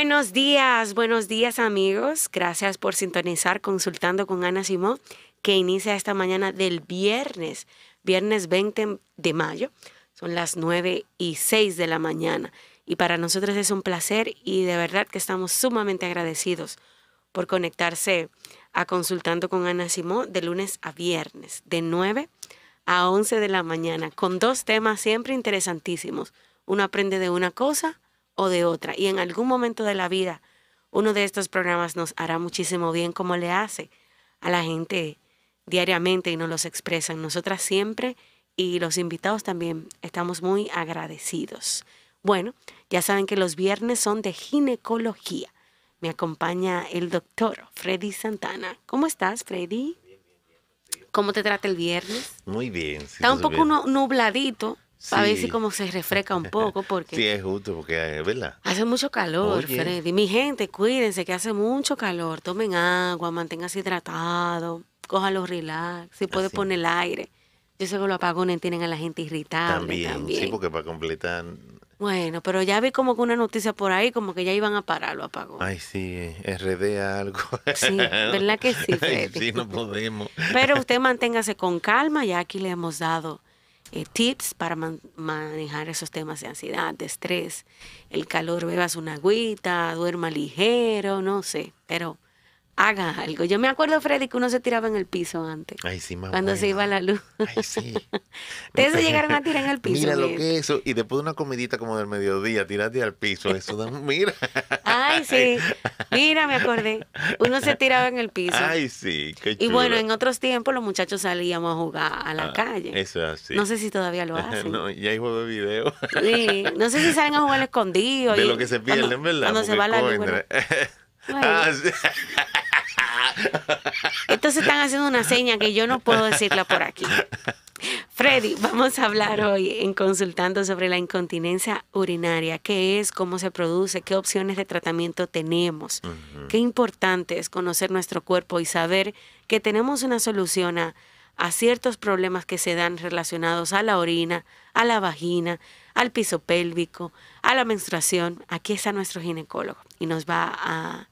Buenos días, buenos días amigos. Gracias por sintonizar consultando con Ana Simón, que inicia esta mañana del viernes, viernes 20 de mayo. Son las 9 y 6 de la mañana. Y para nosotros es un placer y de verdad que estamos sumamente agradecidos por conectarse a Consultando con Ana Simón de lunes a viernes, de 9 a 11 de la mañana, con dos temas siempre interesantísimos. Uno aprende de una cosa o de otra. Y en algún momento de la vida, uno de estos programas nos hará muchísimo bien como le hace a la gente diariamente y nos los expresan. Nosotras siempre y los invitados también estamos muy agradecidos. Bueno, ya saben que los viernes son de ginecología. Me acompaña el doctor Freddy Santana. ¿Cómo estás, Freddy? ¿Cómo te trata el viernes? Muy bien. Está un poco nubladito, a ver si como se refresca un poco porque... Sí, es justo, porque es eh, verdad. Hace mucho calor, Freddy. Mi gente, cuídense que hace mucho calor. Tomen agua, manténganse hidratados, los relax, si puede poner el aire. Yo sé que los apagones tienen a la gente irritable también, Sí, porque para completar... Bueno, pero ya vi como que una noticia por ahí, como que ya iban a parar lo apagó Ay, sí, eh, RD algo. Sí, ¿verdad que sí, sí, no podemos. Pero usted manténgase con calma, ya aquí le hemos dado eh, tips para manejar esos temas de ansiedad, de estrés, el calor, bebas una agüita, duerma ligero, no sé, pero haga algo. Yo me acuerdo, Freddy, que uno se tiraba en el piso antes. Ay, sí, mamá. Cuando se iba la luz. Ay, sí. Ustedes llegaron a tirar en el piso. Mira lo que es eso. Y después de una comidita como del mediodía, tirate al piso. Eso da, mira. Ay, sí. Mira, me acordé. Uno se tiraba en el piso. Ay, sí. Qué Y bueno, en otros tiempos los muchachos salíamos a jugar a la ah, calle. Eso es así. No sé si todavía lo hacen. no, ya hay juego de video. sí. No sé si salen a jugar al escondido. De lo que se pierden, ¿verdad? Cuando se va la luz. Entonces están haciendo una seña que yo no puedo decirla por aquí. Freddy, vamos a hablar hoy en consultando sobre la incontinencia urinaria, qué es, cómo se produce, qué opciones de tratamiento tenemos, qué importante es conocer nuestro cuerpo y saber que tenemos una solución a ciertos problemas que se dan relacionados a la orina, a la vagina, al piso pélvico, a la menstruación. Aquí está nuestro ginecólogo y nos va a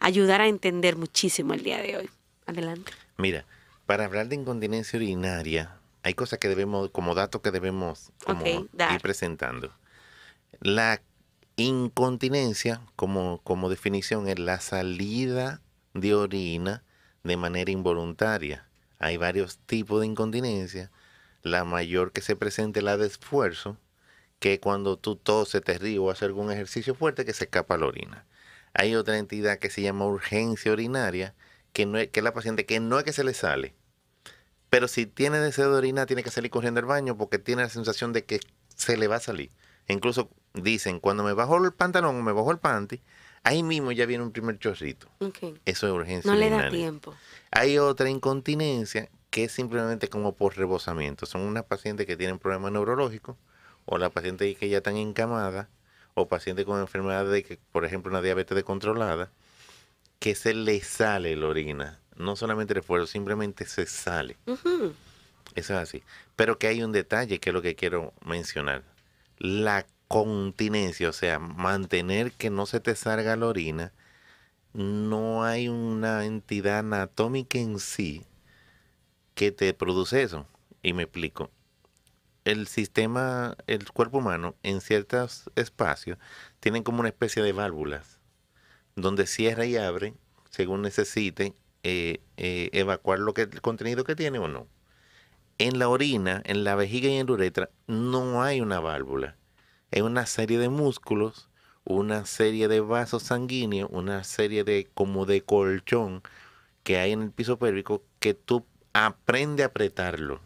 ayudar a entender muchísimo el día de hoy. Adelante. Mira, para hablar de incontinencia urinaria, hay cosas que debemos, como datos que debemos ir presentando. La incontinencia, como, definición, es la salida de orina de manera involuntaria. Hay varios tipos de incontinencia. La mayor que se presenta es la de esfuerzo, que cuando tú toses, te ríes o haces algún ejercicio fuerte, que se escapa la orina hay otra entidad que se llama urgencia urinaria, que, no es, que la paciente que no es que se le sale, pero si tiene deseo de orina tiene que salir corriendo al baño porque tiene la sensación de que se le va a salir. incluso dicen, cuando me bajo el pantalón o me bajo el panty, ahí mismo ya viene un primer chorrito. Eso es urgencia. No le da tiempo. Hay otra incontinencia que es simplemente como por rebosamiento. Son unas pacientes que tienen problemas neurológicos o paciente paciente que ya están encamadas o pacientes con enfermedades, de que, por ejemplo, una diabetes descontrolada, que se le sale la orina. No solamente el esfuerzo, simplemente se sale. Eso es así. Pero que hay un detalle que es lo que quiero mencionar. La continencia, o sea, mantener que no se te salga la orina, no hay una entidad anatómica en sí que te produce eso. Y me explico el sistema, el cuerpo humano, en ciertos espacios, tienen como una especie de válvulas, donde cierra y abre, según necesite, eh, eh, evacuar lo que, el contenido que tiene o no. En la orina, en la vejiga y en la uretra, no hay una válvula. Es una serie de músculos, una serie de vasos sanguíneos, una serie de como de colchón que hay en el piso pélvico que tú aprende a apretarlo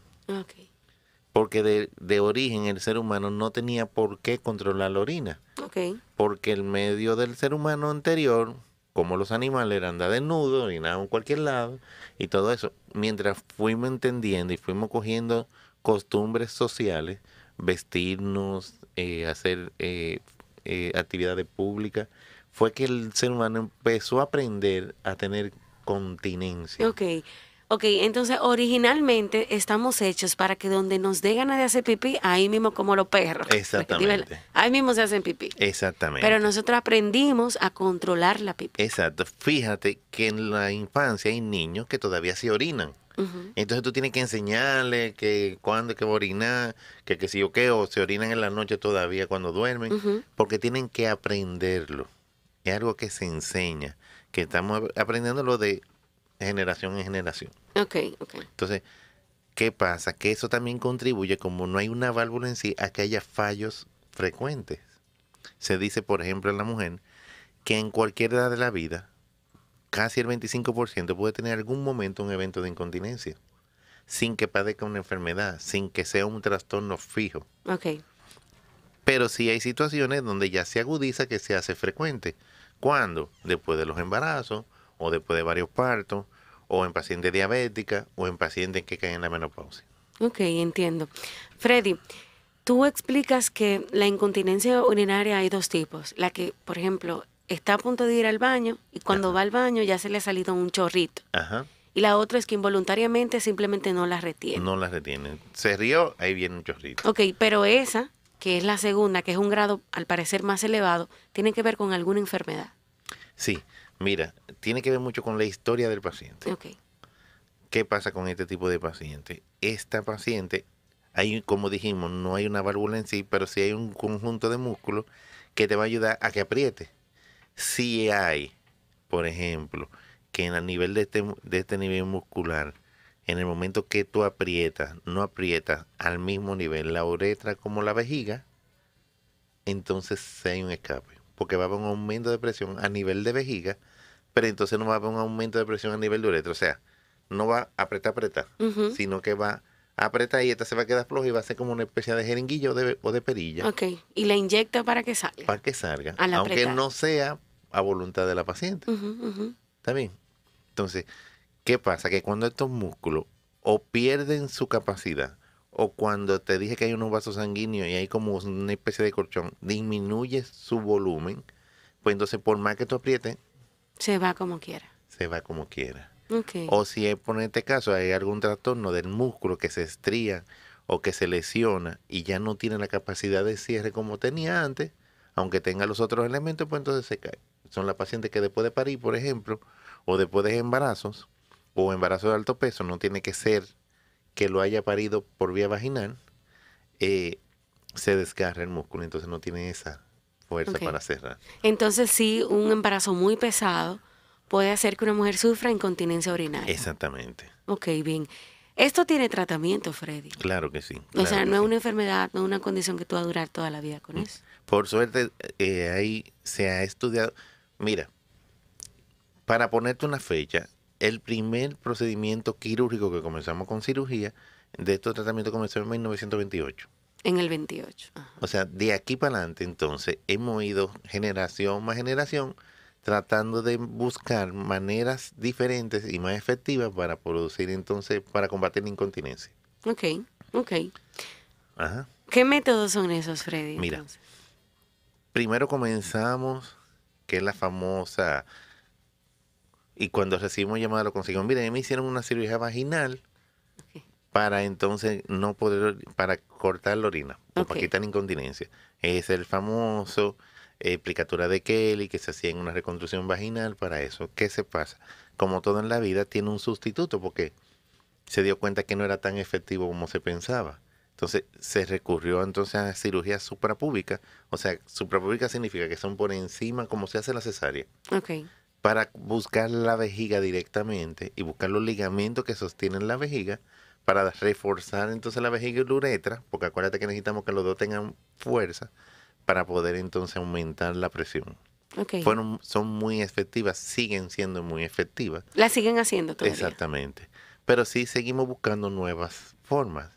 porque de, de, origen el ser humano no tenía por qué controlar la orina. Okay. Porque el medio del ser humano anterior, como los animales, era andar desnudo, orinaba en cualquier lado y todo eso. Mientras fuimos entendiendo y fuimos cogiendo costumbres sociales, vestirnos, eh, hacer eh, eh, actividades públicas, fue que el ser humano empezó a aprender a tener continencia. Okay. Ok, entonces originalmente estamos hechos para que donde nos dé ganas de hacer pipí, ahí mismo como los perros. Exactamente. Ahí mismo se hacen pipí. Exactamente. Pero nosotros aprendimos a controlar la pipí. Exacto. Fíjate que en la infancia hay niños que todavía se orinan. Entonces tú tienes que enseñarles que cuándo que orinar, que, si yo qué, o se orinan en la noche todavía cuando duermen, porque tienen que aprenderlo. Es algo que se enseña, que estamos aprendiendo lo de generación en generación. Ok, ok. Entonces, ¿qué pasa? Que eso también contribuye, como no hay una válvula en sí, a que haya fallos frecuentes. Se dice, por ejemplo, en la mujer, que en cualquier edad de la vida, casi el 25% puede tener algún momento un evento de incontinencia, sin que padezca una enfermedad, sin que sea un trastorno fijo. Ok. Pero si hay situaciones donde ya se agudiza que se hace frecuente. ¿Cuándo? Después de los embarazos, o después de varios partos, o en pacientes diabéticas, o en pacientes que caen en la menopausia. Ok, entiendo. Freddy, tú explicas que la incontinencia urinaria hay dos tipos. La que, por ejemplo, está a punto de ir al baño y cuando va al baño ya se le ha salido un chorrito. Ajá. Y la otra es que involuntariamente simplemente no la retiene. No la retiene. Se rió, ahí viene un chorrito. Ok, pero esa, que es la segunda, que es un grado al parecer más elevado, tiene que ver con alguna enfermedad. Sí, Mira, tiene que ver mucho con la historia del paciente. ¿Qué pasa con este tipo de paciente? Esta paciente, hay, como dijimos, no hay una válvula en sí, pero sí hay un conjunto de músculos que te va a ayudar a que apriete. Si hay, por ejemplo, que en el nivel de este, de este nivel muscular, en el momento que tú aprietas, no aprietas al mismo nivel la uretra como la vejiga, entonces hay un escape porque va a haber un aumento de presión a nivel de vejiga, pero entonces no va a haber un aumento de presión a nivel de uretra. O sea, no va a apretar, apretar, sino que va a apretar y esta se va a quedar floja y va a ser como una especie de jeringuillo o de perilla. Ok, y la inyecta para que salga. Para que salga, aunque no sea a voluntad de la paciente. También. ¿Está bien? Entonces, ¿qué pasa? Que cuando estos músculos o pierden su capacidad o cuando te dije que hay unos vasos sanguíneos y hay como una especie de colchón, disminuye su volumen, pues entonces por más que tú aprietes... Se va como quiera. Se va como quiera. O si es, por este caso, hay algún trastorno del músculo que se estría o que se lesiona y ya no tiene la capacidad de cierre como tenía antes, aunque tenga los otros elementos, pues entonces se cae. Son las pacientes que después de parir, por ejemplo, o después de embarazos, o embarazo de alto peso, no tiene que ser que lo haya parido por vía vaginal, eh, se desgarra el músculo, entonces no tiene esa fuerza para cerrar. Entonces sí, un embarazo muy pesado puede hacer que una mujer sufra incontinencia urinaria. Exactamente. Ok, bien. Esto tiene tratamiento, Freddy. Claro que sí. o sea, no es una enfermedad, no es una condición que tú vas a durar toda la vida con mm. eso. Por suerte, eh, ahí se ha estudiado. Mira, para ponerte una fecha, el primer procedimiento quirúrgico que comenzamos con cirugía de estos tratamientos comenzó en 1928. En el 28. O sea, de aquí para adelante, entonces, hemos ido generación más generación tratando de buscar maneras diferentes y más efectivas para producir, entonces, para combatir la incontinencia. Ok, ok. Ajá. ¿Qué métodos son esos, Freddy? Mira, primero comenzamos, que es la famosa y cuando recibimos llamada lo consiguieron, Miren, me hicieron una cirugía vaginal para entonces no poder, para cortar la orina, para quitar la incontinencia. Es el famoso eh, de Kelly que se hacía en una reconstrucción vaginal para eso. ¿Qué se pasa? Como todo en la vida, tiene un sustituto porque se dio cuenta que no era tan efectivo como se pensaba. Entonces se recurrió entonces a cirugía suprapúbica. O sea, suprapúbica significa que son por encima como se hace la cesárea. Okay para buscar la vejiga directamente y buscar los ligamentos que sostienen la vejiga para reforzar entonces la vejiga y la uretra, porque acuérdate que necesitamos que los dos tengan fuerza para poder entonces aumentar la presión. son muy efectivas, siguen siendo muy efectivas. Las siguen haciendo todavía. Exactamente. Pero sí seguimos buscando nuevas formas.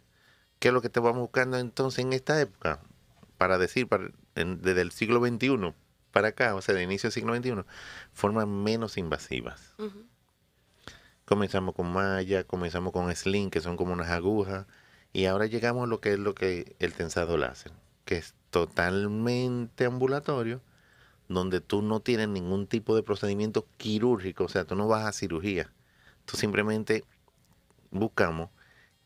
¿Qué es lo que te vamos buscando entonces en esta época? Para decir, desde el siglo XXI para acá, o sea, de inicio del siglo XXI, formas menos invasivas. Comenzamos con malla, comenzamos con sling, que son como unas agujas, y ahora llegamos a lo que es lo que el tensado láser, que es totalmente ambulatorio, donde tú no tienes ningún tipo de procedimiento quirúrgico, o sea, tú no vas a cirugía. Tú simplemente buscamos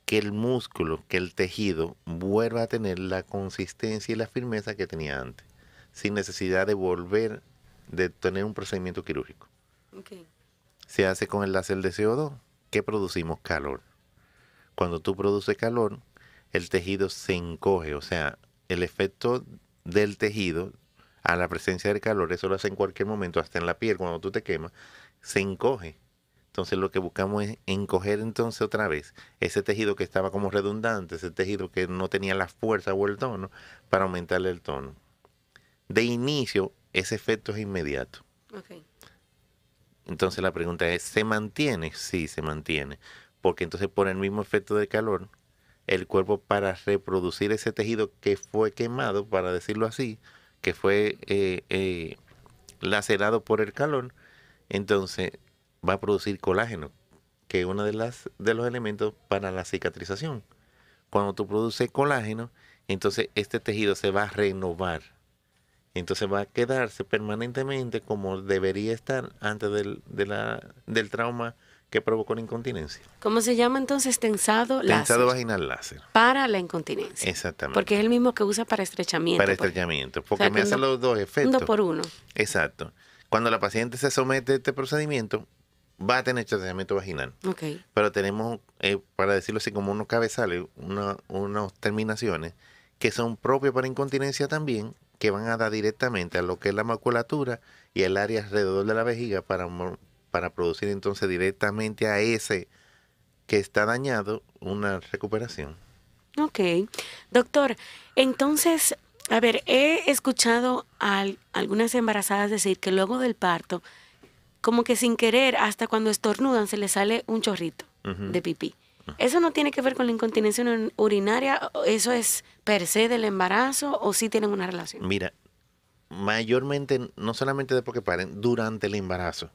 que el músculo, que el tejido vuelva a tener la consistencia y la firmeza que tenía antes sin necesidad de volver, de tener un procedimiento quirúrgico. Se hace con el láser de CO2, que producimos calor. Cuando tú produces calor, el tejido se encoge, o sea, el efecto del tejido a la presencia del calor, eso lo hace en cualquier momento, hasta en la piel, cuando tú te quemas, se encoge. Entonces lo que buscamos es encoger entonces otra vez ese tejido que estaba como redundante, ese tejido que no tenía la fuerza o el tono, para aumentarle el tono de inicio ese efecto es inmediato. Entonces la pregunta es, ¿se mantiene? Sí, se mantiene. Porque entonces por el mismo efecto de calor, el cuerpo para reproducir ese tejido que fue quemado, para decirlo así, que fue eh, eh, lacerado por el calor, entonces va a producir colágeno, que es uno de, las, de los elementos para la cicatrización. Cuando tú produces colágeno, entonces este tejido se va a renovar entonces va a quedarse permanentemente como debería estar antes del, del trauma que provocó la incontinencia. ¿Cómo se llama entonces tensado, láser? Tensado vaginal láser. Para la incontinencia. Exactamente. Porque es el mismo que usa para estrechamiento. Para pues. estrechamiento, porque me hace los dos efectos. Uno por uno. Exacto. Cuando la paciente se somete a este procedimiento, va a tener estrechamiento vaginal. Okay. Pero tenemos, eh, para decirlo así, como unos cabezales, una, unas terminaciones que son propias para incontinencia también que van a dar directamente a lo que es la maculatura y el área alrededor de la vejiga para, para producir entonces directamente a ese que está dañado una recuperación. Ok. Doctor, entonces, a ver, he escuchado a algunas embarazadas decir que luego del parto, como que sin querer, hasta cuando estornudan, se les sale un chorrito de pipí. Eso no tiene que ver con la incontinencia urinaria, eso es per se del embarazo o sí tienen una relación. Mira, mayormente, no solamente de porque paren, durante el embarazo,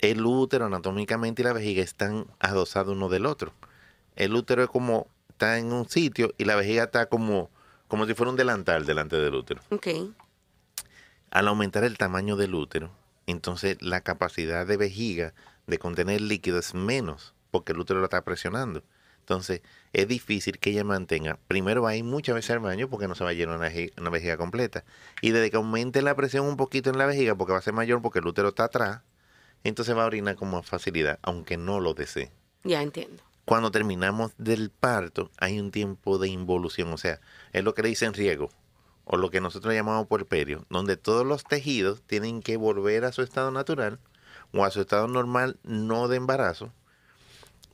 el útero anatómicamente y la vejiga están adosados uno del otro. El útero es como está en un sitio y la vejiga está como, como si fuera un delantal delante del útero. Ok. Al aumentar el tamaño del útero, entonces la capacidad de vejiga de contener líquido es menos porque el útero la está presionando. Entonces, es difícil que ella mantenga. Primero va a ir muchas veces al baño porque no se va a llenar una, vejiga completa. Y desde que aumente la presión un poquito en la vejiga, porque va a ser mayor porque el útero está atrás, entonces va a orinar con más facilidad, aunque no lo desee. Ya entiendo. Cuando terminamos del parto, hay un tiempo de involución, o sea, es lo que le dicen riego, o lo que nosotros llamamos puerperio, donde todos los tejidos tienen que volver a su estado natural o a su estado normal no de embarazo,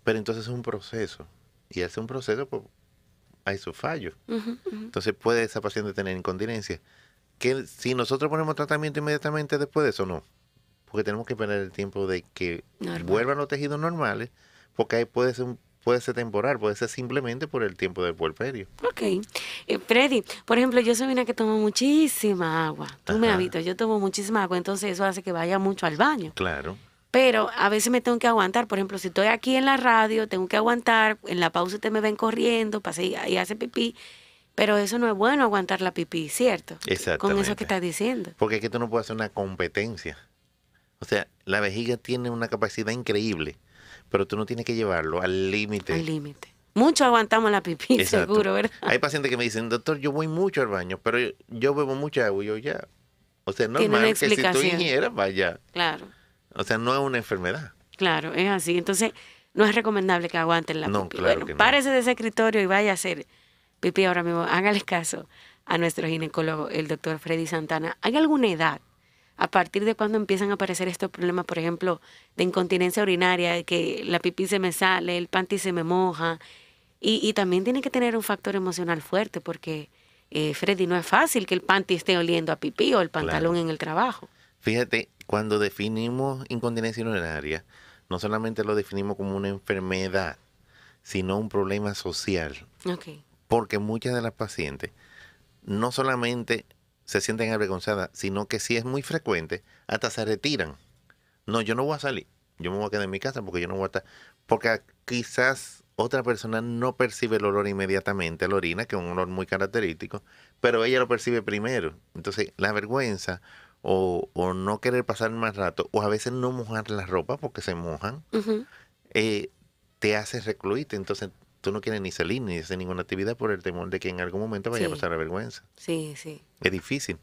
pero entonces es un proceso. Y hace un proceso, pues hay su fallo. Entonces puede esa paciente tener incontinencia. Que si nosotros ponemos tratamiento inmediatamente después de eso, no. Porque tenemos que esperar el tiempo de que vuelvan los tejidos normales, porque ahí puede ser puede ser temporal, puede ser simplemente por el tiempo del puerperio. Ok. Eh, Freddy, por ejemplo, yo soy una que tomo muchísima agua. Tú me habitas, yo tomo muchísima agua, entonces eso hace que vaya mucho al baño. Claro pero a veces me tengo que aguantar. Por ejemplo, si estoy aquí en la radio, tengo que aguantar. En la pausa te me ven corriendo, pase y, hace pipí. Pero eso no es bueno aguantar la pipí, ¿cierto? Exacto. Con eso que estás diciendo. Porque es que tú no puedes hacer una competencia. O sea, la vejiga tiene una capacidad increíble, pero tú no tienes que llevarlo al límite. Al límite. Mucho aguantamos la pipí, seguro, ¿verdad? Hay pacientes que me dicen, doctor, yo voy mucho al baño, pero yo bebo mucha agua y yo ya. O sea, normal que si tú ingieras, vaya. Claro. O sea, no es una enfermedad. Claro, es así. Entonces, no es recomendable que aguanten la no, Claro párese de ese escritorio y vaya a hacer pipí ahora mismo. Hágale caso a nuestro ginecólogo, el doctor Freddy Santana. ¿Hay alguna edad a partir de cuando empiezan a aparecer estos problemas, por ejemplo, de incontinencia urinaria, de que la pipí se me sale, el panty se me moja? Y, también tiene que tener un factor emocional fuerte porque, eh, Freddy, no es fácil que el panty esté oliendo a pipí o el pantalón en el trabajo. Fíjate, cuando definimos incontinencia urinaria, no solamente lo definimos como una enfermedad, sino un problema social. Porque muchas de las pacientes no solamente se sienten avergonzadas, sino que si es muy frecuente, hasta se retiran. No, yo no voy a salir, yo me voy a quedar en mi casa porque yo no voy a estar. Porque quizás otra persona no percibe el olor inmediatamente a la orina, que es un olor muy característico, pero ella lo percibe primero. Entonces, la vergüenza o, o, no querer pasar más rato, o a veces no mojar la ropa porque se mojan, eh, te hace recluirte. Entonces tú no quieres ni salir ni hacer ninguna actividad por el temor de que en algún momento vaya a pasar la vergüenza. Sí, sí. Es difícil.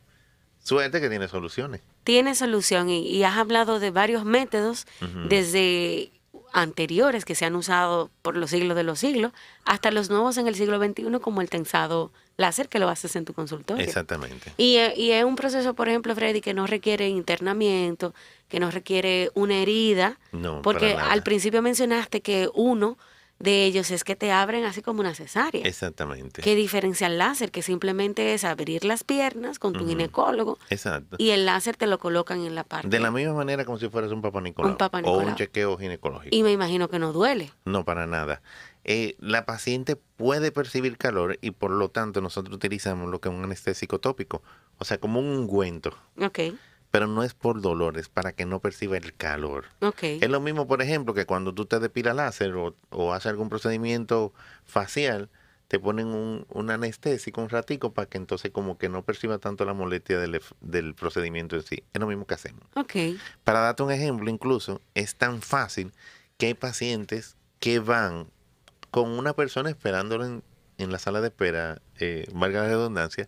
Suerte que tiene soluciones. Tiene solución y, has hablado de varios métodos, desde anteriores que se han usado por los siglos de los siglos, hasta los nuevos en el siglo XXI, como el tensado láser que lo haces en tu consultorio. Exactamente. Eh, y, es un proceso, por ejemplo, Freddy, que no requiere internamiento, que no requiere una herida, no, porque al principio mencionaste que uno de ellos es que te abren así como una cesárea. Exactamente. Que diferencia el láser, que simplemente es abrir las piernas con tu ginecólogo. Exacto. Y el láser te lo colocan en la parte. De la misma manera como si fueras un papá un papá O un chequeo ginecológico. Y me imagino que no duele. No, para nada. Eh, la paciente puede percibir calor y por lo tanto nosotros utilizamos lo que es un anestésico tópico, o sea, como un ungüento. Ok pero no es por dolores, para que no perciba el calor. Es lo mismo, por ejemplo, que cuando tú te depilas láser o, haces algún procedimiento facial, te ponen un, anestésico un ratico para que entonces como que no perciba tanto la molestia del, del, procedimiento en sí. Es lo mismo que hacemos. Para darte un ejemplo, incluso es tan fácil que hay pacientes que van con una persona esperándolo en, en la sala de espera, eh, valga la redundancia,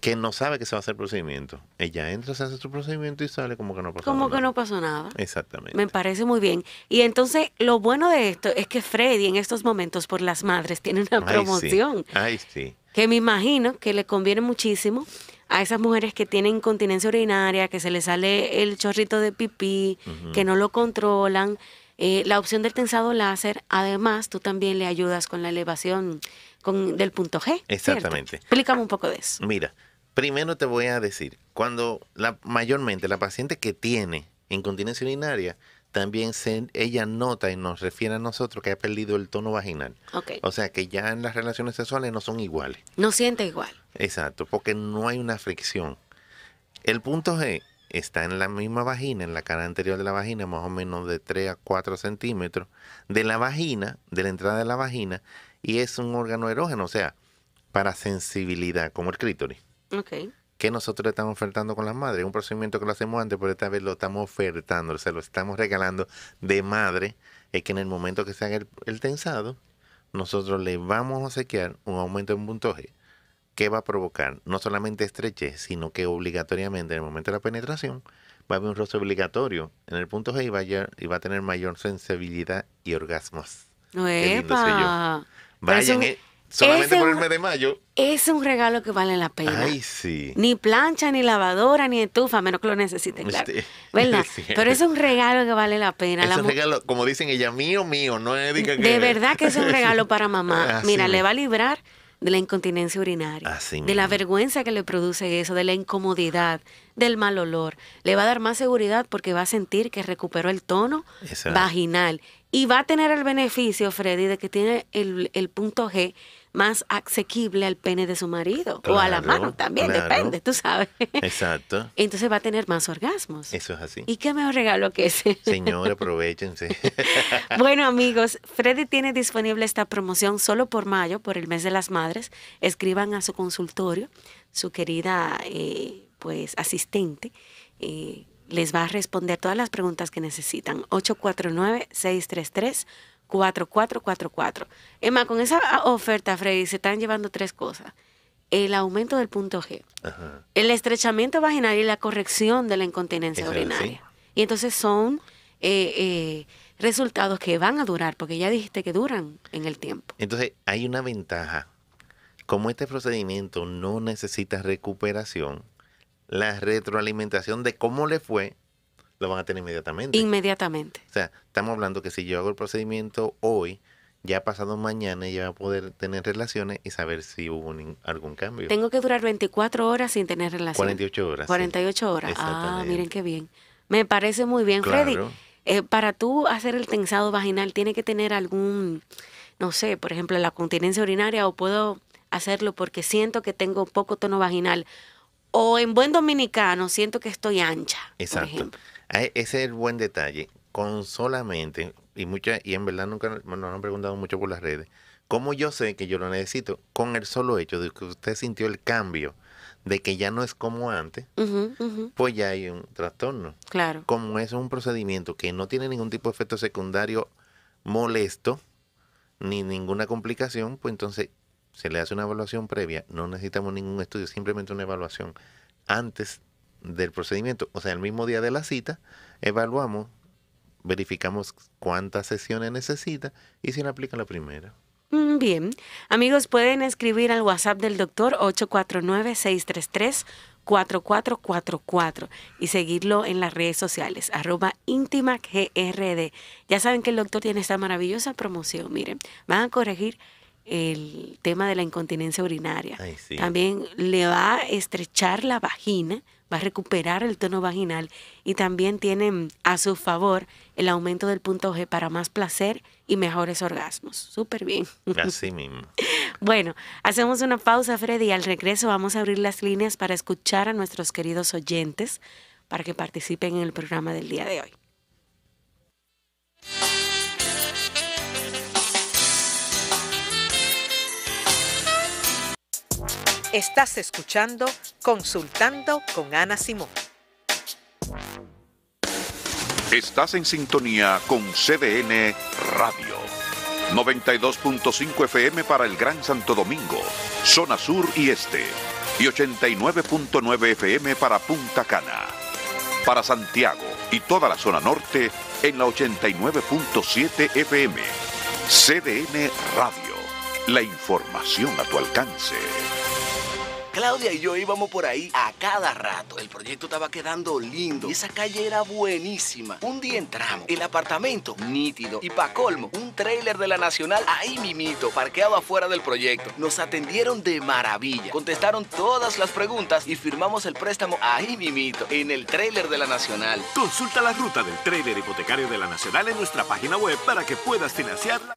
que no sabe que se va a hacer el procedimiento. Ella entra, se hace su procedimiento y sale como que no pasó nada. Como que no pasó nada. Exactamente. Me parece muy bien. Y entonces, lo bueno de esto es que Freddy en estos momentos por las madres tiene una promoción. Ay, sí. Que me imagino que le conviene muchísimo a esas mujeres que tienen incontinencia urinaria, que se les sale el chorrito de pipí, que no lo controlan. Eh, la opción del tensado láser, además, tú también le ayudas con la elevación con, del punto G. Exactamente. Explícame un poco de eso. Mira, Primero te voy a decir, cuando la, mayormente la paciente que tiene incontinencia urinaria, también ella nota y nos refiere a nosotros que ha perdido el tono vaginal. O sea que ya en las relaciones sexuales no son iguales. No siente igual. Exacto, porque no hay una fricción. El punto G está en la misma vagina, en la cara anterior de la vagina, más o menos de 3 a 4 centímetros, de la vagina, de la entrada de la vagina, y es un órgano erógeno, o sea, para sensibilidad, como el clítoris. Que nosotros le estamos ofertando con las madres. Un procedimiento que lo hacemos antes, pero esta vez lo estamos ofertando, se lo estamos regalando de madre. Es que en el momento que se haga el, tensado, nosotros le vamos a sequear un aumento en punto G, que va a provocar no solamente estrechez, sino que obligatoriamente en el momento de la penetración va a haber un rostro obligatorio en el punto G y va a, y va a tener mayor sensibilidad y orgasmos. ¡Epa! Vayan, Solamente por el mes de mayo. Es un regalo que vale la pena. Ay, sí. Ni plancha, ni lavadora, ni estufa, menos que lo necesiten, claro. Pero es un regalo que vale la pena. Es un regalo, como dicen ella, mío, mío, no que... De verdad que es un regalo para mamá. Mira, le va a librar de la incontinencia urinaria, de la vergüenza que le produce eso, de la incomodidad, del mal olor. Le va a dar más seguridad porque va a sentir que recuperó el tono vaginal y va a tener el beneficio, Freddy, de que tiene el, punto G más asequible al pene de su marido o a la mano también, depende, tú sabes. Exacto. Entonces va a tener más orgasmos. Eso es así. ¿Y qué mejor regalo que ese? Señor, aprovechense. bueno, amigos, Freddy tiene disponible esta promoción solo por mayo, por el mes de las madres. Escriban a su consultorio, su querida eh, pues asistente. Eh, les va a responder todas las preguntas que necesitan. 849-633-4444. Emma, con esa oferta, Freddy, se están llevando tres cosas. El aumento del punto G, el estrechamiento vaginal y la corrección de la incontinencia urinaria. Y entonces son eh, eh, resultados que van a durar, porque ya dijiste que duran en el tiempo. Entonces hay una ventaja. Como este procedimiento no necesita recuperación, la retroalimentación de cómo le fue, lo van a tener inmediatamente. Inmediatamente. O sea, estamos hablando que si yo hago el procedimiento hoy, ya pasado mañana ya va a poder tener relaciones y saber si hubo algún cambio. Tengo que durar 24 horas sin tener relaciones. 48 horas. 48 horas. Ah, miren qué bien. Me parece muy bien, Freddy. Eh, para tú hacer el tensado vaginal, ¿tiene que tener algún, no sé, por ejemplo, la continencia urinaria o puedo hacerlo porque siento que tengo poco tono vaginal o en buen dominicano siento que estoy ancha. Exacto. Ah, ese es el buen detalle. Con solamente, y mucha, y en verdad nunca nos han preguntado mucho por las redes, como yo sé que yo lo necesito? Con el solo hecho de que usted sintió el cambio de que ya no es como antes, pues ya hay un trastorno. Claro. Como es un procedimiento que no tiene ningún tipo de efecto secundario molesto, ni ninguna complicación, pues entonces se le hace una evaluación previa, no necesitamos ningún estudio, simplemente una evaluación antes del procedimiento. O sea, el mismo día de la cita, evaluamos, verificamos cuántas sesiones necesita y si le aplica la primera. Mm, bien, amigos, pueden escribir al WhatsApp del doctor 849-633-4444 y seguirlo en las redes sociales, arroba íntima GRD. Ya saben que el doctor tiene esta maravillosa promoción, miren, van a corregir el tema de la incontinencia urinaria. También le va a estrechar la vagina, va a recuperar el tono vaginal y también tiene mm, a su favor el aumento del punto G para más placer y mejores orgasmos. Súper bien. Así mismo. bueno, hacemos una pausa, Freddy, y al regreso vamos a abrir las líneas para escuchar a nuestros queridos oyentes para que participen en el programa del día de hoy. Estás escuchando Consultando con Ana Simón. Estás en sintonía con CDN Radio. 92.5 FM para el Gran Santo Domingo, zona sur y este. Y 89.9 FM para Punta Cana. Para Santiago y toda la zona norte en la 89.7 FM. CDN Radio. La información a tu alcance. Claudia y yo íbamos por ahí a cada rato. El proyecto estaba quedando lindo. Y esa calle era buenísima. Un día entramos. El apartamento, nítido. Y pa' colmo, un trailer de la Nacional ahí mimito, parqueado afuera del proyecto. Nos atendieron de maravilla. Contestaron todas las preguntas y firmamos el préstamo ahí mimito, en el trailer de la Nacional. Consulta la ruta del trailer hipotecario de la Nacional en nuestra página web para que puedas financiarla.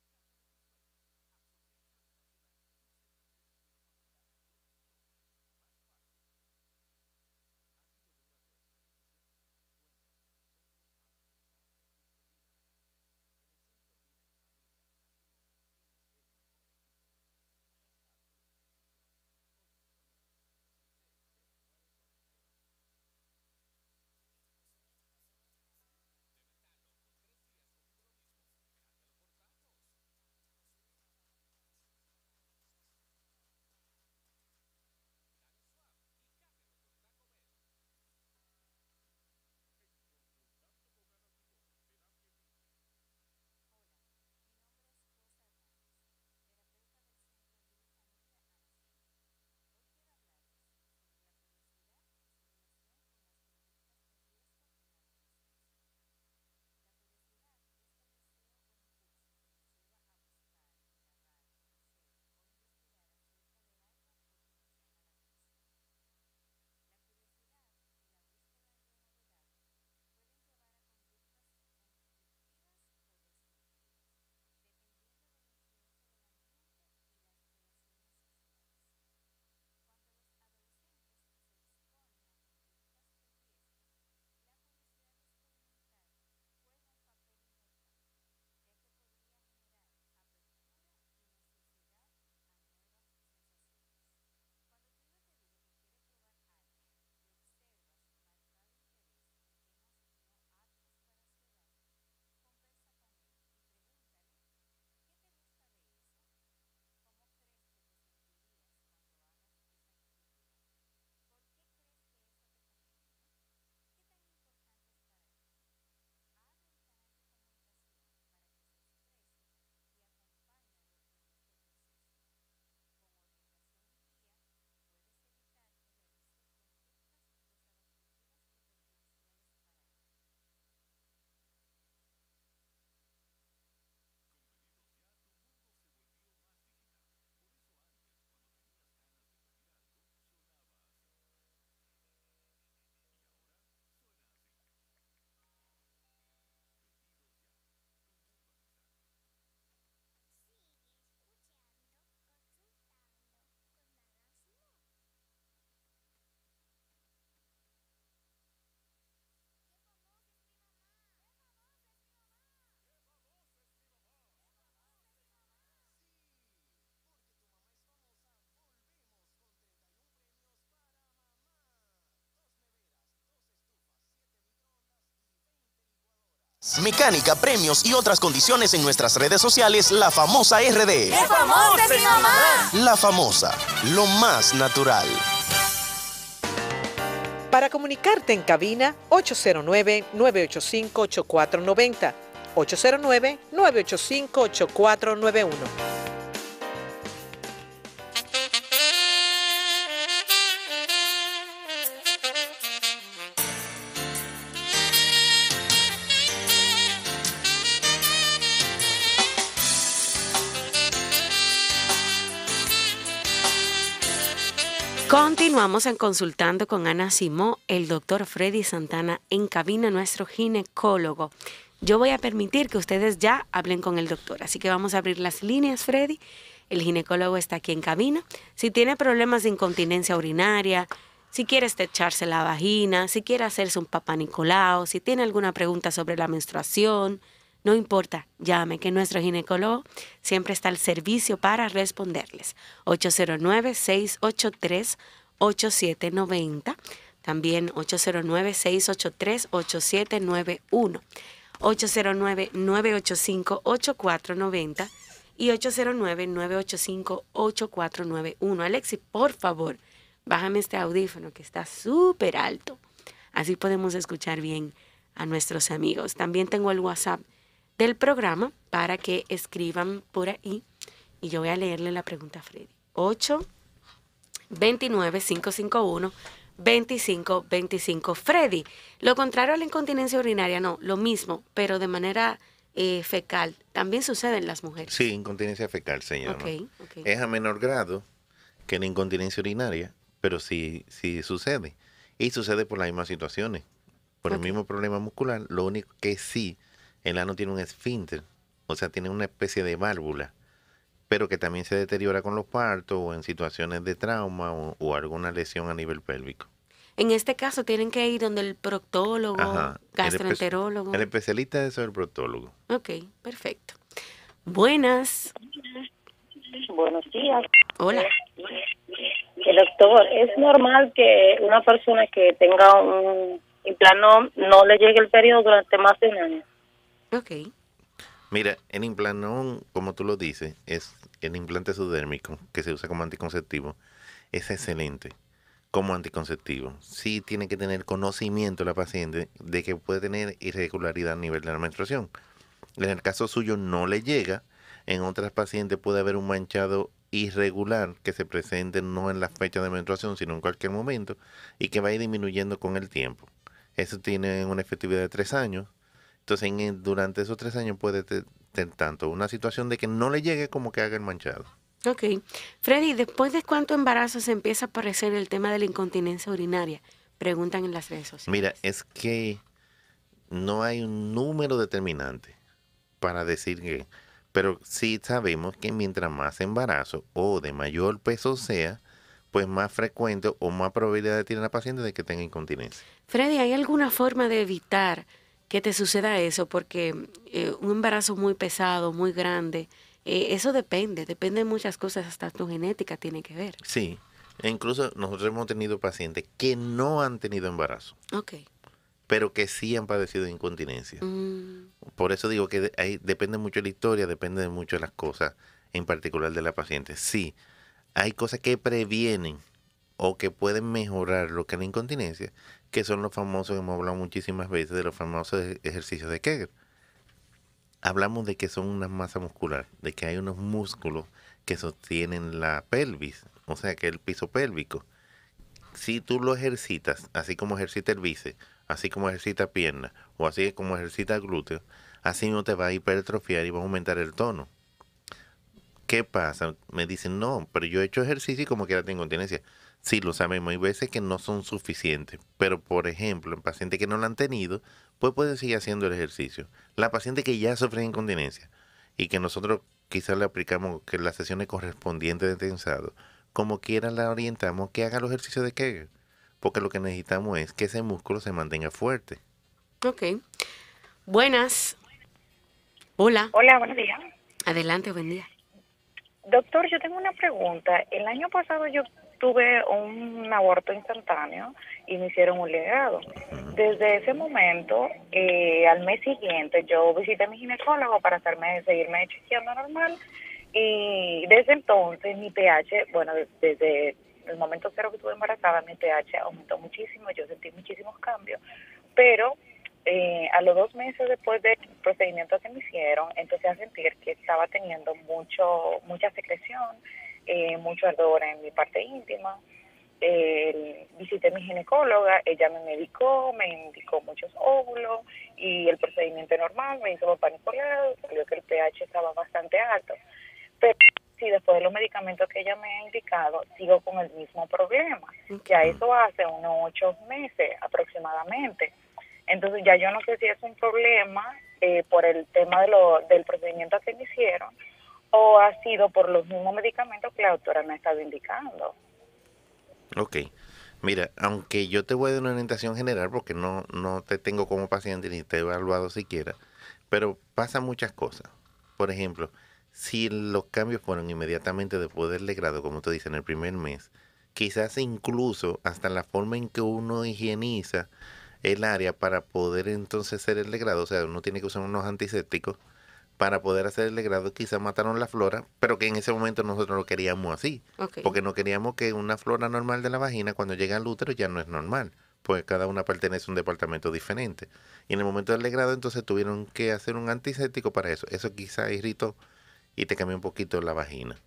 Mecánica, premios y otras condiciones en nuestras redes sociales, La Famosa RD. ¡Qué famosa mi mamá! La Famosa, lo más natural. Para comunicarte en cabina, 809-985-8490. 809-985-8491. Vamos en consultando con Ana Simó, el doctor Freddy Santana en cabina, nuestro ginecólogo. Yo voy a permitir que ustedes ya hablen con el doctor, así que vamos a abrir las líneas, Freddy. El ginecólogo está aquí en cabina. Si tiene problemas de incontinencia urinaria, si quiere estrecharse la vagina, si quiere hacerse un papá Nicolau, si tiene alguna pregunta sobre la menstruación, no importa, llame que nuestro ginecólogo siempre está al servicio para responderles. 809 683 8790, también 809-683-8791, 809-985-8490 y 809-985-8491. Alexis, por favor, bájame este audífono que está súper alto. Así podemos escuchar bien a nuestros amigos. También tengo el WhatsApp del programa para que escriban por ahí y yo voy a leerle la pregunta a Freddy. 8 29551 2525 Freddy, lo contrario a la incontinencia urinaria, no, lo mismo, pero de manera eh, fecal. También sucede en las mujeres. Sí, incontinencia fecal, señora. Es a menor grado que la incontinencia urinaria, pero sí, sí sucede. Y sucede por las mismas situaciones, por el mismo problema muscular. Lo único que sí, el ano tiene un esfínter, o sea, tiene una especie de válvula pero que también se deteriora con los partos o en situaciones de trauma o, alguna lesión a nivel pélvico. En este caso tienen que ir donde el proctólogo, gastroenterólogo. El, especialista es el proctólogo. Ok, perfecto. Buenas. Buenos días. Hola. El doctor, ¿es normal que una persona que tenga un implante no, no le llegue el periodo durante más de un año? Ok. Mira, el implanón, como tú lo dices, es el implante sudérmico que se usa como anticonceptivo. Es excelente como anticonceptivo. Sí tiene que tener conocimiento la paciente de que puede tener irregularidad a nivel de la menstruación. En el caso suyo no le llega. En otras pacientes puede haber un manchado irregular que se presente no en la fecha de menstruación, sino en cualquier momento y que va a ir disminuyendo con el tiempo. Eso tiene una efectividad de tres años entonces, pues, en, eh, durante esos tres años puede tener tanto una situación de que no le llegue como que haga el manchado. Ok. Freddy, ¿después de cuánto embarazo se empieza a aparecer el tema de la incontinencia urinaria? Preguntan en las redes sociales. Mira, es que no hay un número determinante para decir que, pero sí sabemos que mientras más embarazo o de mayor peso sea, pues más frecuente o más probabilidad tiene la paciente de que tenga incontinencia. Freddy, ¿hay alguna forma de evitar que te suceda eso, porque eh, un embarazo muy pesado, muy grande, eh, eso depende, depende de muchas cosas, hasta tu genética tiene que ver. Sí, e incluso nosotros hemos tenido pacientes que no han tenido embarazo. Ok. Pero que sí han padecido incontinencia. Mm. Por eso digo que depende mucho de la historia, depende de mucho de las cosas, en particular de la paciente. Sí, hay cosas que previenen o que pueden mejorar lo que es la incontinencia que son los famosos, hemos hablado muchísimas veces de los famosos e-, ejercicios de Kegel. Hablamos de que son una masa muscular, de que hay unos músculos que sostienen la pelvis, o sea, que el piso pélvico. Si tú lo ejercitas, así como ejercita el bíceps, así como ejercita pierna, o así como ejercita glúteo, así no te va a hipertrofiar y va a aumentar el tono. ¿Qué pasa? Me dicen, no, pero yo he hecho ejercicio y como quiera tengo tendencia. Sí, lo sabemos. Hay veces que no son suficientes. Pero, por ejemplo, en pacientes que no lo han tenido, pues puede seguir haciendo el ejercicio. La paciente que ya sufre incontinencia y que nosotros quizás le aplicamos que las sesiones correspondientes de tensado, como quiera la orientamos que haga el ejercicio de Kegel. Porque lo que necesitamos es que ese músculo se mantenga fuerte. Ok. Buenas. Hola. Hola, buenos días. Adelante, buen día. Doctor, yo tengo una pregunta. El año pasado yo tuve un aborto instantáneo y me hicieron un legado. Desde ese momento, eh, al mes siguiente, yo visité a mi ginecólogo para hacerme, seguirme chequeando normal y desde entonces mi pH, bueno, desde el momento cero que estuve embarazada, mi pH aumentó muchísimo, yo sentí muchísimos cambios, pero eh, a los dos meses después del procedimiento que me hicieron, empecé a sentir que estaba teniendo mucho mucha secreción eh, mucho mucho en mi parte íntima. Eh, visité a mi ginecóloga, ella me medicó, me indicó muchos óvulos y el procedimiento normal, me hizo papá Nicolau, salió que el pH estaba bastante alto. Pero si después de los medicamentos que ella me ha indicado, sigo con el mismo problema. Ya eso hace unos ocho meses aproximadamente. Entonces ya yo no sé si es un problema eh, por el tema de lo, del procedimiento que me hicieron o ha sido por los mismos medicamentos que la doctora me ha estado indicando. Ok. Mira, aunque yo te voy a dar una orientación general porque no, no te tengo como paciente ni te he evaluado siquiera, pero pasan muchas cosas. Por ejemplo, si los cambios fueron inmediatamente después del grado, como tú dices, en el primer mes, quizás incluso hasta la forma en que uno higieniza el área para poder entonces ser el legrado, o sea, uno tiene que usar unos antisépticos, para poder hacer el legrado quizás mataron la flora, pero que en ese momento nosotros lo queríamos así, porque no queríamos que una flora normal de la vagina cuando llega al útero ya no es normal, Porque cada una pertenece a un departamento diferente. Y en el momento del legrado entonces tuvieron que hacer un antiséptico para eso. Eso quizás irritó y te cambió un poquito la vagina.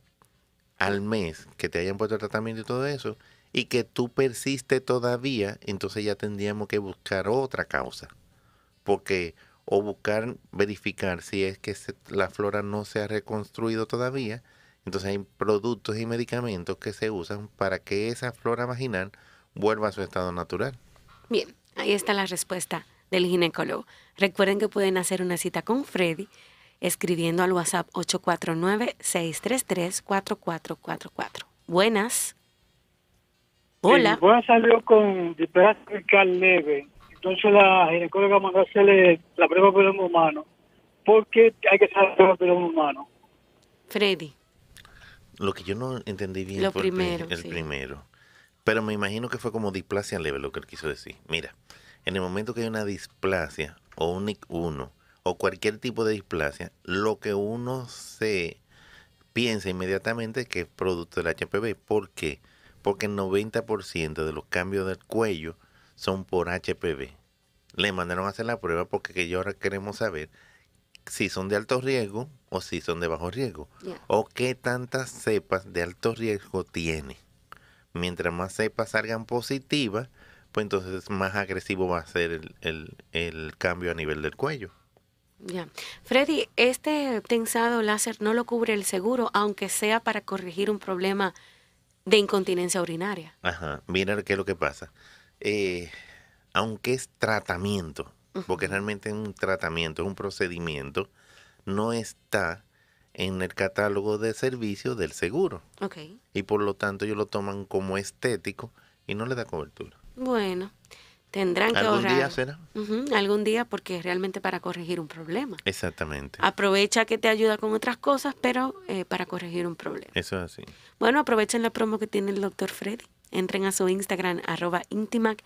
Al mes que te hayan puesto el tratamiento y todo eso, y que tú persiste todavía, entonces ya tendríamos que buscar otra causa, porque o buscar verificar si es que la flora no se ha reconstruido todavía. Entonces hay productos y medicamentos que se usan para que esa flora vaginal vuelva a su estado natural. Bien, ahí está la respuesta del ginecólogo. Recuerden que pueden hacer una cita con Freddy escribiendo al WhatsApp 849-633-4444. Buenas. Hola. voy a con entonces la ginecóloga mandó a hacerle la prueba de problema humano. porque hay que hacer la prueba de humano? Freddy. Lo que yo no entendí bien fue el, primero. Pero me imagino que fue como displasia leve lo que él quiso decir. Mira, en el momento que hay una displasia o un NIC1 o cualquier tipo de displasia, lo que uno se piensa inmediatamente es que es producto del HPV. ¿Por qué? Porque el 90% de los cambios del cuello son por HPV. Le mandaron a hacer la prueba porque yo ahora queremos saber si son de alto riesgo o si son de bajo riesgo. O qué tantas cepas de alto riesgo tiene. Mientras más cepas salgan positivas, pues entonces más agresivo va a ser el, cambio a nivel del cuello. Ya. Freddy, este tensado láser no lo cubre el seguro, aunque sea para corregir un problema de incontinencia urinaria. Ajá, mira qué es lo que pasa. Eh, aunque es tratamiento, porque realmente es un tratamiento, es un procedimiento, no está en el catálogo de servicios del seguro. Okay. Y por lo tanto ellos lo toman como estético y no le da cobertura. Bueno, tendrán que ¿Algún día será? algún día porque es realmente para corregir un problema. Exactamente. Aprovecha que te ayuda con otras cosas, pero eh, para corregir un problema. Eso es así. Bueno, aprovechen la promo que tiene el doctor Freddy entren a su Instagram arroba intimacgrd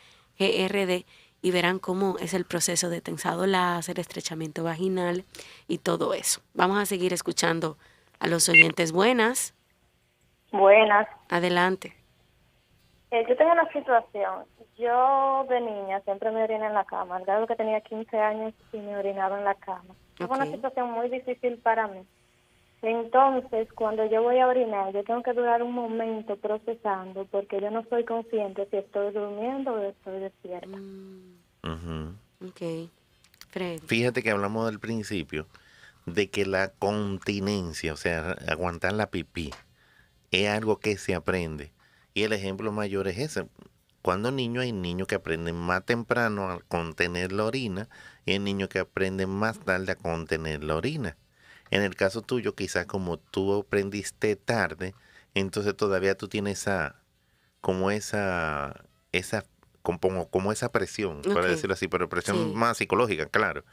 y verán cómo es el proceso de tensado láser, estrechamiento vaginal y todo eso. Vamos a seguir escuchando a los oyentes. Buenas. Buenas. Adelante. Eh, yo tengo una situación. Yo de niña siempre me orina en la cama. Al grado que tenía 15 años y me orinaba en la cama. Fue una situación muy difícil para mí. Entonces, cuando yo voy a orinar, yo tengo que durar un momento procesando porque yo no soy consciente si estoy durmiendo o estoy despierta. Mm. Fíjate que hablamos del principio de que la continencia, o sea, aguantar la pipí, es algo que se aprende. Y el ejemplo mayor es ese. Cuando niño hay niños que aprenden más temprano a contener la orina y hay niños que aprenden más tarde a contener la orina. En el caso tuyo, quizás como tú aprendiste tarde, entonces todavía tú tienes esa, como esa, esa, como, como esa presión, para decirlo así, pero presión más psicológica, claro,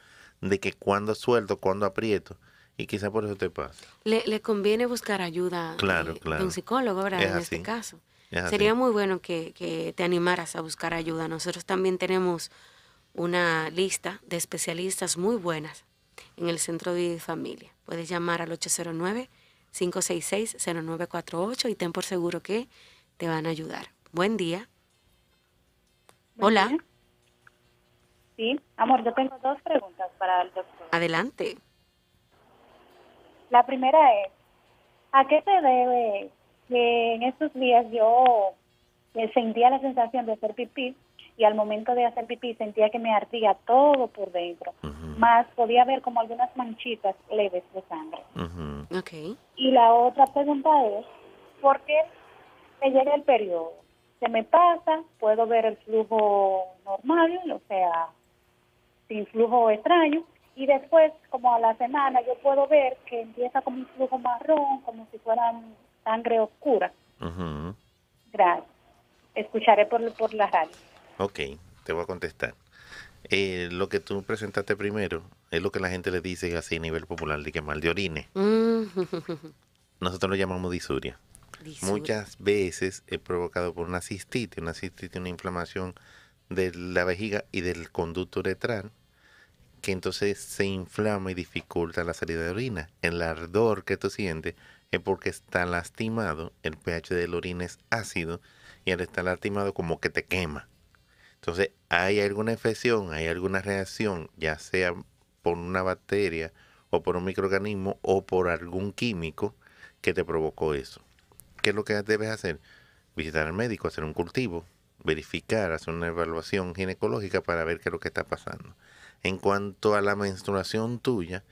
de que cuando suelto, cuando aprieto, y quizás por eso te pasa. Le, conviene buscar ayuda a eh, un psicólogo, En este caso. Sería muy bueno que, que te animaras a buscar ayuda. Nosotros también tenemos una lista de especialistas muy buenas en el Centro de Familia. Puedes llamar al 809-566-0948 y ten por seguro que te van a ayudar. Buen día. Hola. Sí, amor, yo tengo dos preguntas para el doctor. Adelante. La primera es, ¿a qué se debe que en estos días yo eh, sentía la sensación de ser pipí y al momento de hacer pipí sentía que me ardía todo por dentro, más podía ver como algunas manchitas leves de sangre. Y la otra pregunta es, ¿por qué me llega el periodo? Se me pasa, puedo ver el flujo normal, o sea, sin flujo extraño, y después, como a la semana, yo puedo ver que empieza como un flujo marrón, como si fuera sangre oscura. Gracias. Escucharé por, por la radio. Ok, te voy a contestar. Eh, lo que tú presentaste primero es lo que la gente le dice así a nivel popular, de que de orine. Mm. Nosotros lo llamamos disuria. Muchas veces es provocado por una cistitis. Una cistitis una inflamación de la vejiga y del conducto uretral que entonces se inflama y dificulta la salida de orina. El ardor que tú sientes es porque está lastimado, el pH de la orina es ácido y al estar lastimado como que te quema. Entonces, hay alguna infección, hay alguna reacción, ya sea por una bacteria o por un microorganismo o por algún químico que te provocó eso. ¿Qué es lo que debes hacer? Visitar al médico, hacer un cultivo, verificar, hacer una evaluación ginecológica para ver qué es lo que está pasando. En cuanto a la menstruación tuya,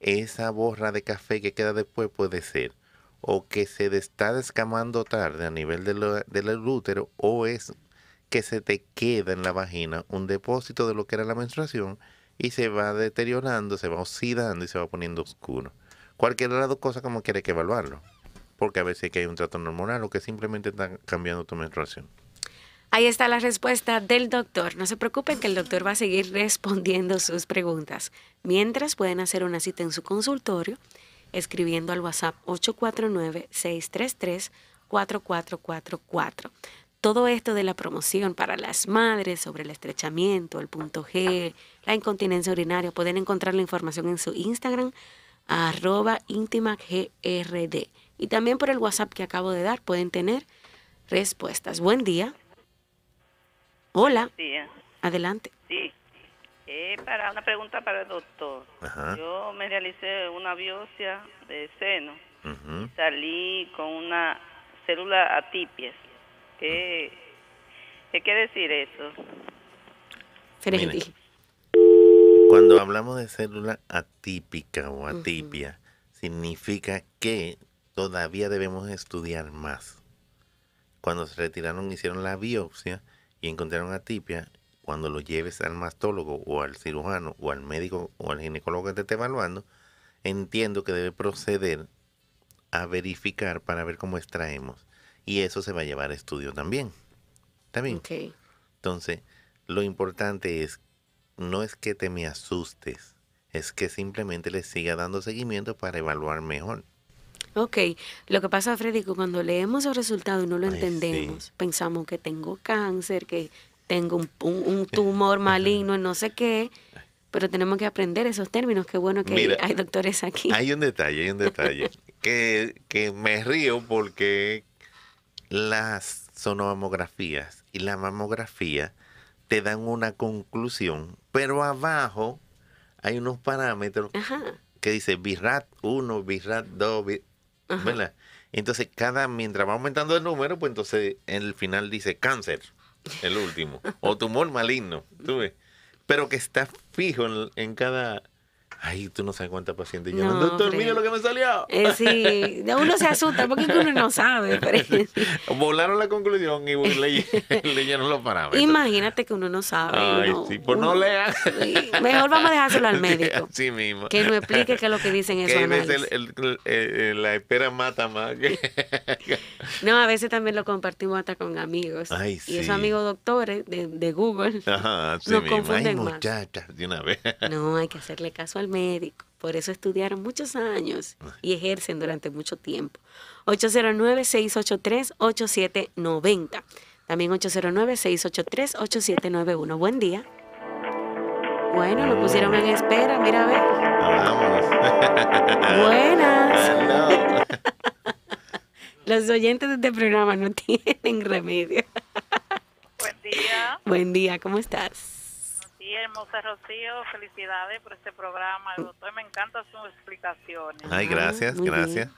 esa borra de café que queda después puede ser o que se está descamando tarde a nivel del útero o es que se te queda en la vagina un depósito de lo que era la menstruación y se va deteriorando, se va oxidando y se va poniendo oscuro. cualquier de las dos cosas como quiere que evaluarlo, porque a veces que hay un trato hormonal o que simplemente está cambiando tu menstruación. Ahí está la respuesta del doctor. No se preocupen que el doctor va a seguir respondiendo sus preguntas. Mientras pueden hacer una cita en su consultorio escribiendo al WhatsApp 849 633 4444 todo esto de la promoción para las madres sobre el estrechamiento, el punto G, la incontinencia urinaria, pueden encontrar la información en su Instagram, arroba íntima GRD. Y también por el WhatsApp que acabo de dar pueden tener respuestas. Buen día. Hola. Buen día. Adelante. Sí. Eh, para una pregunta para el doctor. Yo me realicé una biopsia de seno. y Salí con una célula atipias ¿Qué, qué quiere decir eso? cuando hablamos de célula atípica o atipia, significa que todavía debemos estudiar más. Cuando se retiraron, hicieron la biopsia y encontraron atipia, cuando lo lleves al mastólogo o al cirujano o al médico o al ginecólogo que te esté evaluando, entiendo que debe proceder a verificar para ver cómo extraemos y eso se va a llevar a estudio también. También. Okay. Entonces, lo importante es, no es que te me asustes, es que simplemente le siga dando seguimiento para evaluar mejor. Ok, lo que pasa, Freddy, cuando leemos el resultado y no lo entendemos, pensamos que tengo cáncer, que tengo un, tumor maligno, no sé qué, pero tenemos que aprender esos términos. Qué bueno que hay doctores aquí. Hay un detalle, hay un detalle, que, que me río porque las sonomografías y la mamografía te dan una conclusión, pero abajo hay unos parámetros que dice Virrat 1, Virrat 2, ¿verdad? Entonces, cada mientras va aumentando el número, pues entonces en el final dice cáncer, el último, o tumor maligno, ¿tú Pero que está fijo en cada Ay, tú no sabes cuántas pacientes no, llaman. Doctor, mira lo que me salió. Eh, sí, uno se asusta porque uno no sabe. Volaron la conclusión y le, leyeron lo parámetros. Imagínate que uno no sabe. Ay, sí, pues no lea. Mejor vamos a dejárselo al médico. Sí, mismo. Que nos explique qué es lo que dicen esos análisis. El, el, la espera mata más. no, a veces también lo compartimos hasta con amigos. Ay, sí. Y esos amigos doctores de, Google Ajá, sí, nos confunden muchachas, de una vez. No, hay que hacerle caso al médico médico, por eso estudiaron muchos años y ejercen durante mucho tiempo. 809-683-8790. También 809-683-8791. Buen día. Bueno, lo pusieron en espera, mira a ver. Vamos. Buenas. Ah, Los oyentes de este programa no tienen remedio. Buen día. Buen día, ¿cómo estás? Hermosa Rocío, felicidades por este programa. Mm. Doctor, me encantan sus explicaciones. Ay, gracias, gracias.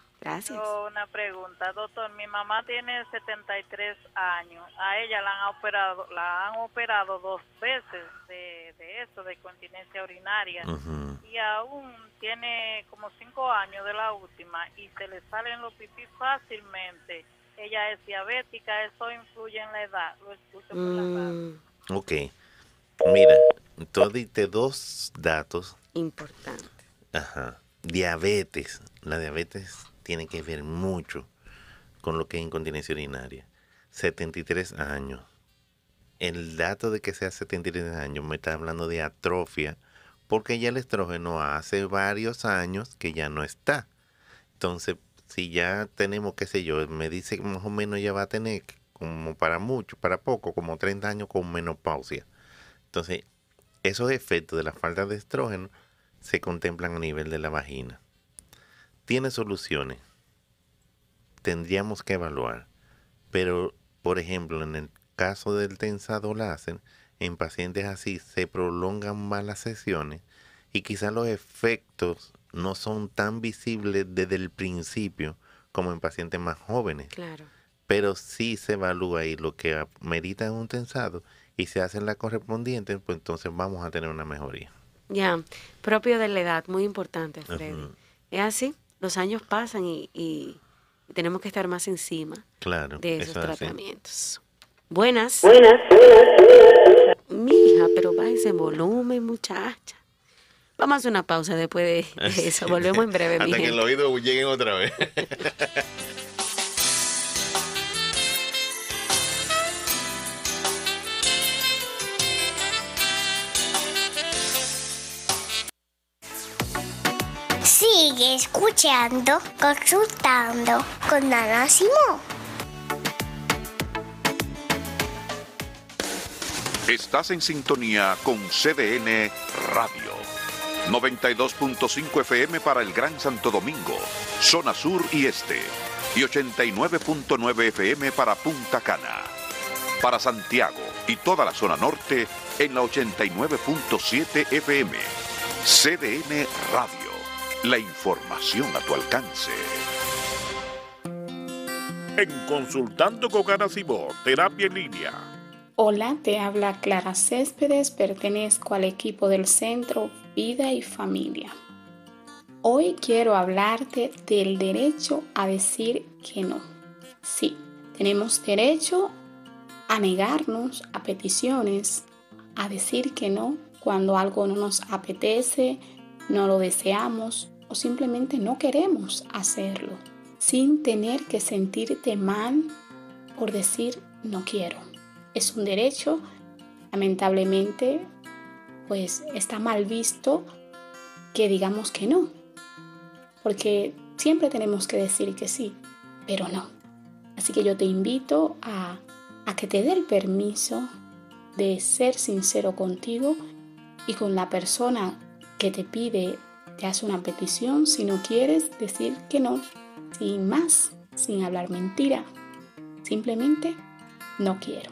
Una pregunta, doctor. Mi mamá tiene 73 años. A ella la han operado, la han operado dos veces de, eso, de continencia urinaria. Y aún tiene como cinco años de la última y se le salen los pipí fácilmente. Ella es diabética, eso influye en la edad. Lo escucho por la tarde mm. Ok. Mira, tú diste dos datos. Importantes. Ajá. Diabetes. La diabetes tiene que ver mucho con lo que es incontinencia urinaria. 73 años. El dato de que sea 73 años me está hablando de atrofia porque ya el estrógeno hace varios años que ya no está. Entonces, si ya tenemos, qué sé yo, me dice que más o menos ya va a tener como para mucho, para poco, como 30 años con menopausia. Entonces, esos efectos de la falta de estrógeno se contemplan a nivel de la vagina. Tiene soluciones. Tendríamos que evaluar. Pero, por ejemplo, en el caso del tensado láser, en pacientes así se prolongan más las sesiones y quizás los efectos no son tan visibles desde el principio como en pacientes más jóvenes. Claro. Pero sí se evalúa y lo que merita un tensado y se hacen la correspondiente pues entonces vamos a tener una mejoría. Ya, propio de la edad, muy importante, Freddy. Es así, los años pasan y, tenemos que estar más encima de esos tratamientos. Buenas. Buenas. Mija, pero en volumen, muchacha. Vamos a hacer una pausa después de eso. Volvemos en breve. Hasta que el oído lleguen otra vez. escuchando, consultando con Ana Simón. Estás en sintonía con CDN Radio. 92.5 FM para el Gran Santo Domingo, zona sur y este, y 89.9 FM para Punta Cana. Para Santiago y toda la zona norte en la 89.7 FM. CDN Radio la información a tu alcance. En Consultando con Terapia en Línea. Hola, te habla Clara Céspedes, pertenezco al equipo del Centro Vida y Familia. Hoy quiero hablarte del derecho a decir que no. Sí, tenemos derecho a negarnos a peticiones, a decir que no cuando algo no nos apetece, no lo deseamos o simplemente no queremos hacerlo, sin tener que sentirte mal por decir no quiero. Es un derecho, lamentablemente, pues está mal visto que digamos que no, porque siempre tenemos que decir que sí, pero no. Así que yo te invito a, a que te dé el permiso de ser sincero contigo y con la persona que te pide, te hace una petición, si no quieres decir que no, sin más, sin hablar mentira, simplemente no quiero.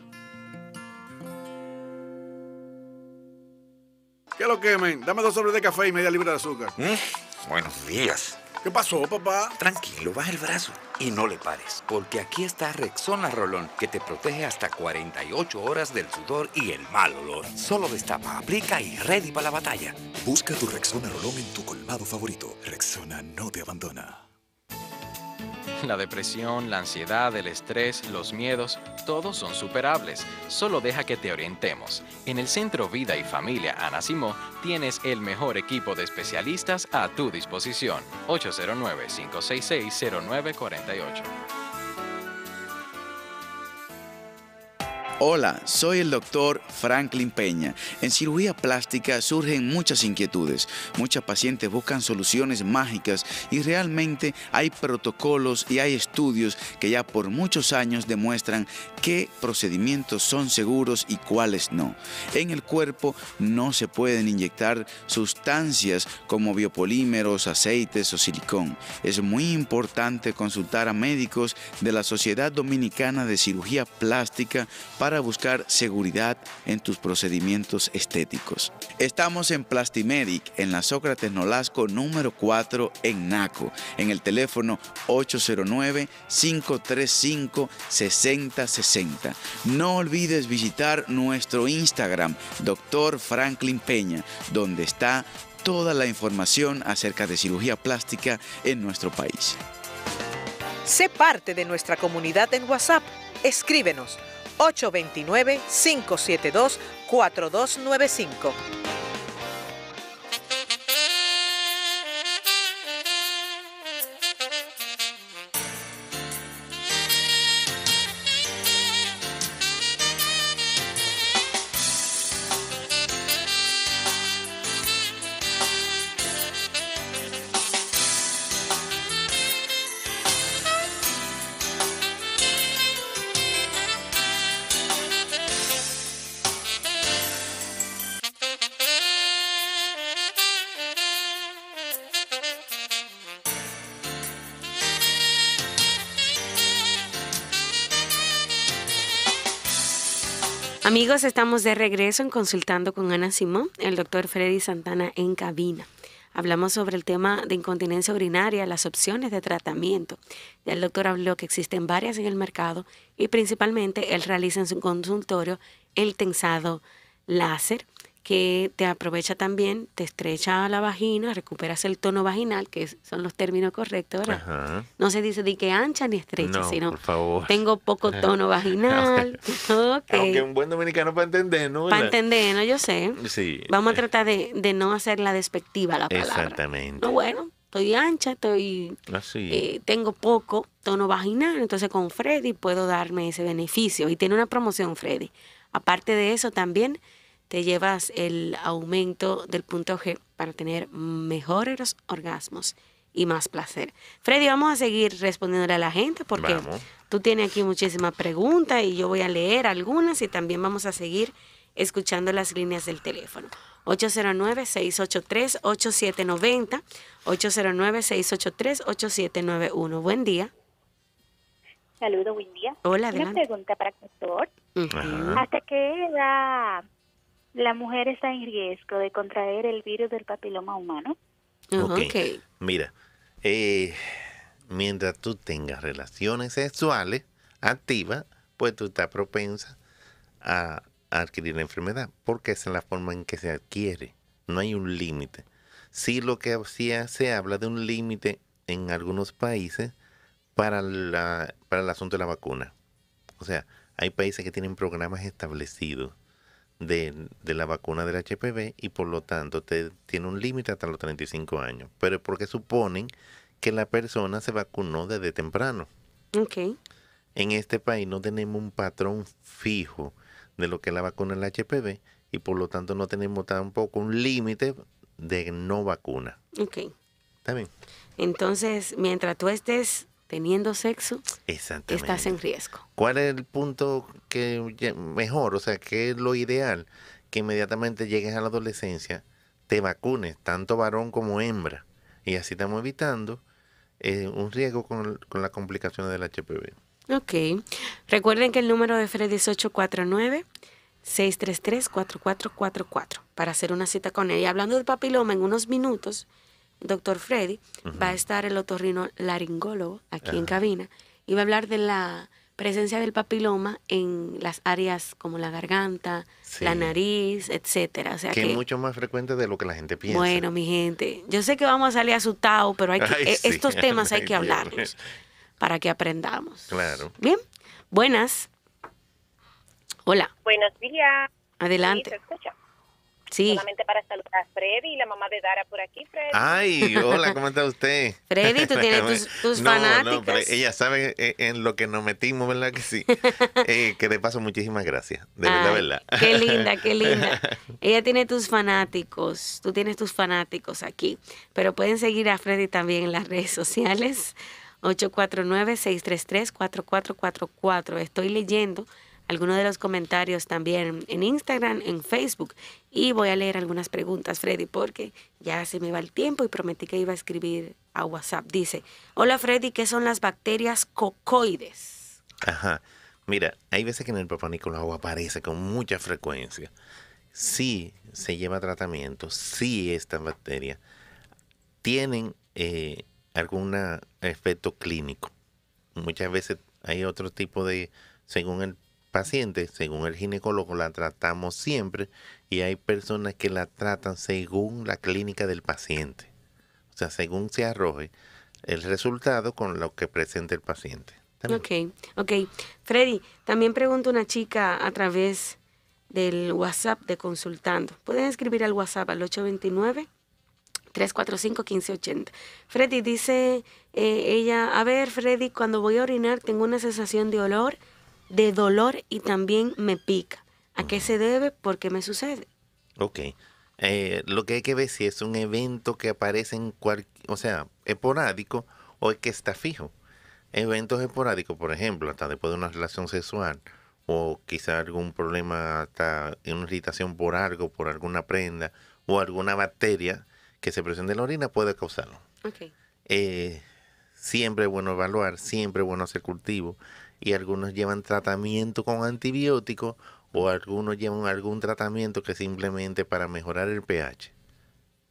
¿Qué lo quemen? Dame dos sobres de café y media libra de azúcar. ¿Mm? Buenos días. ¿Qué pasó, papá? Tranquilo, baja el brazo y no le pares, porque aquí está Rexona Rolón, que te protege hasta 48 horas del sudor y el mal olor. Solo destapa, aplica y ready para la batalla. Busca tu Rexona Rolón en tu colmado favorito. Rexona no te abandona. La depresión, la ansiedad, el estrés, los miedos, todos son superables. Solo deja que te orientemos. En el Centro Vida y Familia Simó tienes el mejor equipo de especialistas a tu disposición. 809 566 0948 Hola, soy el doctor Franklin Peña. En cirugía plástica surgen muchas inquietudes. Muchas pacientes buscan soluciones mágicas y realmente hay protocolos y hay estudios que ya por muchos años demuestran qué procedimientos son seguros y cuáles no. En el cuerpo no se pueden inyectar sustancias como biopolímeros, aceites o silicón. Es muy importante consultar a médicos de la Sociedad Dominicana de Cirugía Plástica para buscar seguridad en tus procedimientos estéticos. Estamos en Plastimedic, en la Sócrates Nolasco número 4 en Naco, en el teléfono 809-535-6060. No olvides visitar nuestro Instagram, Dr. Franklin Peña, donde está toda la información acerca de cirugía plástica en nuestro país. Sé parte de nuestra comunidad en WhatsApp. Escríbenos 829-572-4295. Amigos, estamos de regreso en Consultando con Ana Simón, el doctor Freddy Santana en cabina. Hablamos sobre el tema de incontinencia urinaria, las opciones de tratamiento. Ya el doctor habló que existen varias en el mercado y principalmente él realiza en su consultorio el tensado láser que te aprovecha también, te estrecha la vagina, recuperas el tono vaginal, que son los términos correctos, ¿verdad? No se dice ni que ancha ni estrecha, sino tengo poco tono vaginal. Aunque un buen dominicano para entender, ¿no? Para entender, ¿no? Yo sé. Sí. Vamos a tratar de, no hacer la despectiva la palabra. Exactamente. bueno, estoy ancha, estoy ah, eh, tengo poco tono vaginal, entonces con Freddy puedo darme ese beneficio. Y tiene una promoción Freddy. Aparte de eso, también te llevas el aumento del punto G para tener mejores orgasmos y más placer. Freddy, vamos a seguir respondiéndole a la gente porque tú tienes aquí muchísimas preguntas y yo voy a leer algunas y también vamos a seguir escuchando las líneas del teléfono. 809-683-8790, 809-683-8791. Buen día. Saludos, buen día. Hola, Una pregunta para el ¿Hasta qué edad la mujer está en riesgo de contraer el virus del papiloma humano. Mira, eh, mientras tú tengas relaciones sexuales activas, pues tú estás propensa a, adquirir la enfermedad, porque es la forma en que se adquiere. No hay un límite. Sí, lo que hacía se habla de un límite en algunos países para el asunto de la vacuna. O sea, hay países que tienen programas establecidos de, la vacuna del HPV y por lo tanto te, tiene un límite hasta los 35 años. Pero es porque suponen que la persona se vacunó desde temprano. Ok. En este país no tenemos un patrón fijo de lo que es la vacuna del HPV y por lo tanto no tenemos tampoco un límite de no vacuna. Ok. Está bien. Entonces, mientras tú estés teniendo sexo, estás en riesgo. ¿Cuál es el punto que mejor, o sea, qué es lo ideal? Que inmediatamente llegues a la adolescencia, te vacunes, tanto varón como hembra, y así estamos evitando eh, un riesgo con, las complicaciones del HPV. Ok. Recuerden que el número de Fred es 849 633 4444 para hacer una cita con él. Y hablando de papiloma, en unos minutos doctor Freddy, va a estar el otorrino laringólogo aquí en cabina y va a hablar de la presencia del papiloma en las áreas como la garganta, la nariz, etcétera. que, es mucho más frecuente de lo que la gente piensa. Bueno, mi gente, yo sé que vamos a salir asustados, pero hay que, e, estos temas hay que hablarlos para que aprendamos. Claro. Bien, buenas. Hola. Buenos días. Adelante. Sí. Solamente para saludar a Freddy y la mamá de Dara por aquí, Freddy. Ay, hola, ¿cómo está usted? Freddy, tú tienes tus, fanáticos. no, No, ella sabe eh, en lo que nos metimos, ¿verdad que sí? Eh, que de paso, muchísimas gracias. De verdad, verdad. Qué linda, qué linda. ella tiene tus fanáticos, tú tienes tus fanáticos aquí. Pero pueden seguir a Freddy también en las redes sociales. 849-633-4444. Estoy leyendo algunos de los comentarios también en Instagram, en Facebook y voy a leer algunas preguntas, Freddy, porque ya se me va el tiempo y prometí que iba a escribir a WhatsApp. Dice, hola Freddy, ¿qué son las bacterias cocoides? Ajá. Mira, hay veces que en el papá agua aparece con mucha frecuencia. Sí se lleva tratamiento, sí estas bacterias tienen eh, algún efecto clínico. Muchas veces hay otro tipo de, según el paciente, según el ginecólogo, la tratamos siempre y hay personas que la tratan según la clínica del paciente. O sea, según se arroje el resultado con lo que presenta el paciente. Ok, ok. Freddy, también pregunta una chica a través del WhatsApp de Consultando. Pueden escribir al WhatsApp al 829. 345-1580. Freddy dice eh, ella, a ver Freddy, cuando voy a orinar tengo una sensación de olor, de dolor y también me pica. ¿A qué se debe? ¿Por qué me sucede? Ok. Eh, lo que hay que ver si es un evento que aparece en cualquier... o sea, esporádico o es que está fijo. Eventos esporádicos, por ejemplo, hasta después de una relación sexual o quizá algún problema, hasta una irritación por algo, por alguna prenda o alguna bacteria que se presente en la orina puede causarlo. Okay. Eh, siempre es bueno evaluar, siempre es bueno hacer cultivo y algunos llevan tratamiento con antibióticos o algunos llevan algún tratamiento que simplemente para mejorar el pH.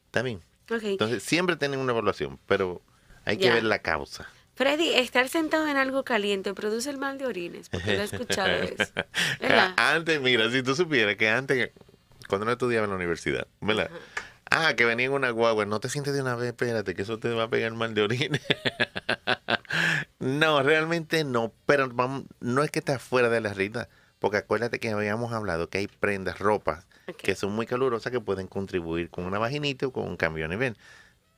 ¿Está bien? Entonces, siempre tienen una evaluación, pero hay que ver la causa. Freddy, estar sentado en algo caliente produce el mal de orines, porque lo he escuchado eso. Ah, antes, mira, si tú supieras que antes, cuando no estudiaba en la universidad, ¿verdad? Ah, que venía en una guagua, no te sientes de una vez, espérate, que eso te va a pegar mal de orines. no, realmente no, pero no es que estés fuera de la realidad, porque acuérdate que habíamos hablado que hay prendas, ropas, que son muy calurosas que pueden contribuir con una vaginita o con un cambio de nivel.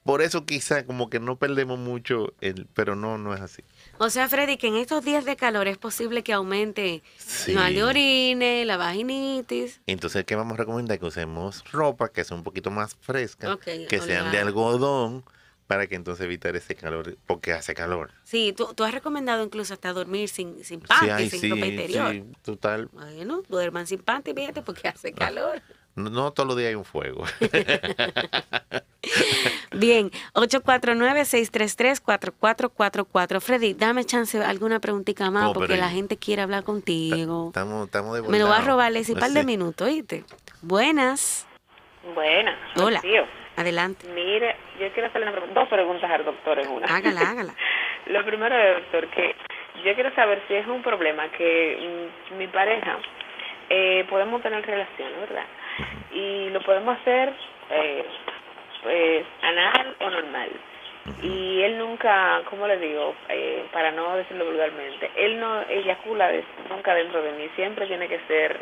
Por eso quizá como que no perdemos mucho, el, pero no, no es así. O sea, Freddy, que en estos días de calor es posible que aumente la mal la vaginitis. Entonces, ¿qué vamos a recomendar? Que usemos ropa que sea un poquito más fresca, que sean de algodón, para que entonces evitar ese calor, porque hace calor. Sí, tú, tú has recomendado incluso hasta dormir sin, sin panty, sin sí, ropa interior. Sí, total. Bueno, duerman sin panty, fíjate, porque ah, hace ah. calor. No, no todos los días hay un fuego. Bien, 849-633-4444. Freddy, dame chance, alguna preguntita más, porque la gente quiere hablar contigo. Estamos, estamos de Me lo va a robar ese par de minutos, oíste. Buenas. Buenas. Hola. Adelante. Mira, yo quiero hacerle dos preguntas al doctor en una. Hágala, hágala. Lo primero, doctor, que yo quiero saber si es un problema que mm, mi pareja eh, podemos tener relación, ¿verdad? Y lo podemos hacer eh, pues anal o normal. Y él nunca, ¿cómo le digo? Eh, para no decirlo vulgarmente, él no eyacula nunca dentro de mí, siempre tiene que ser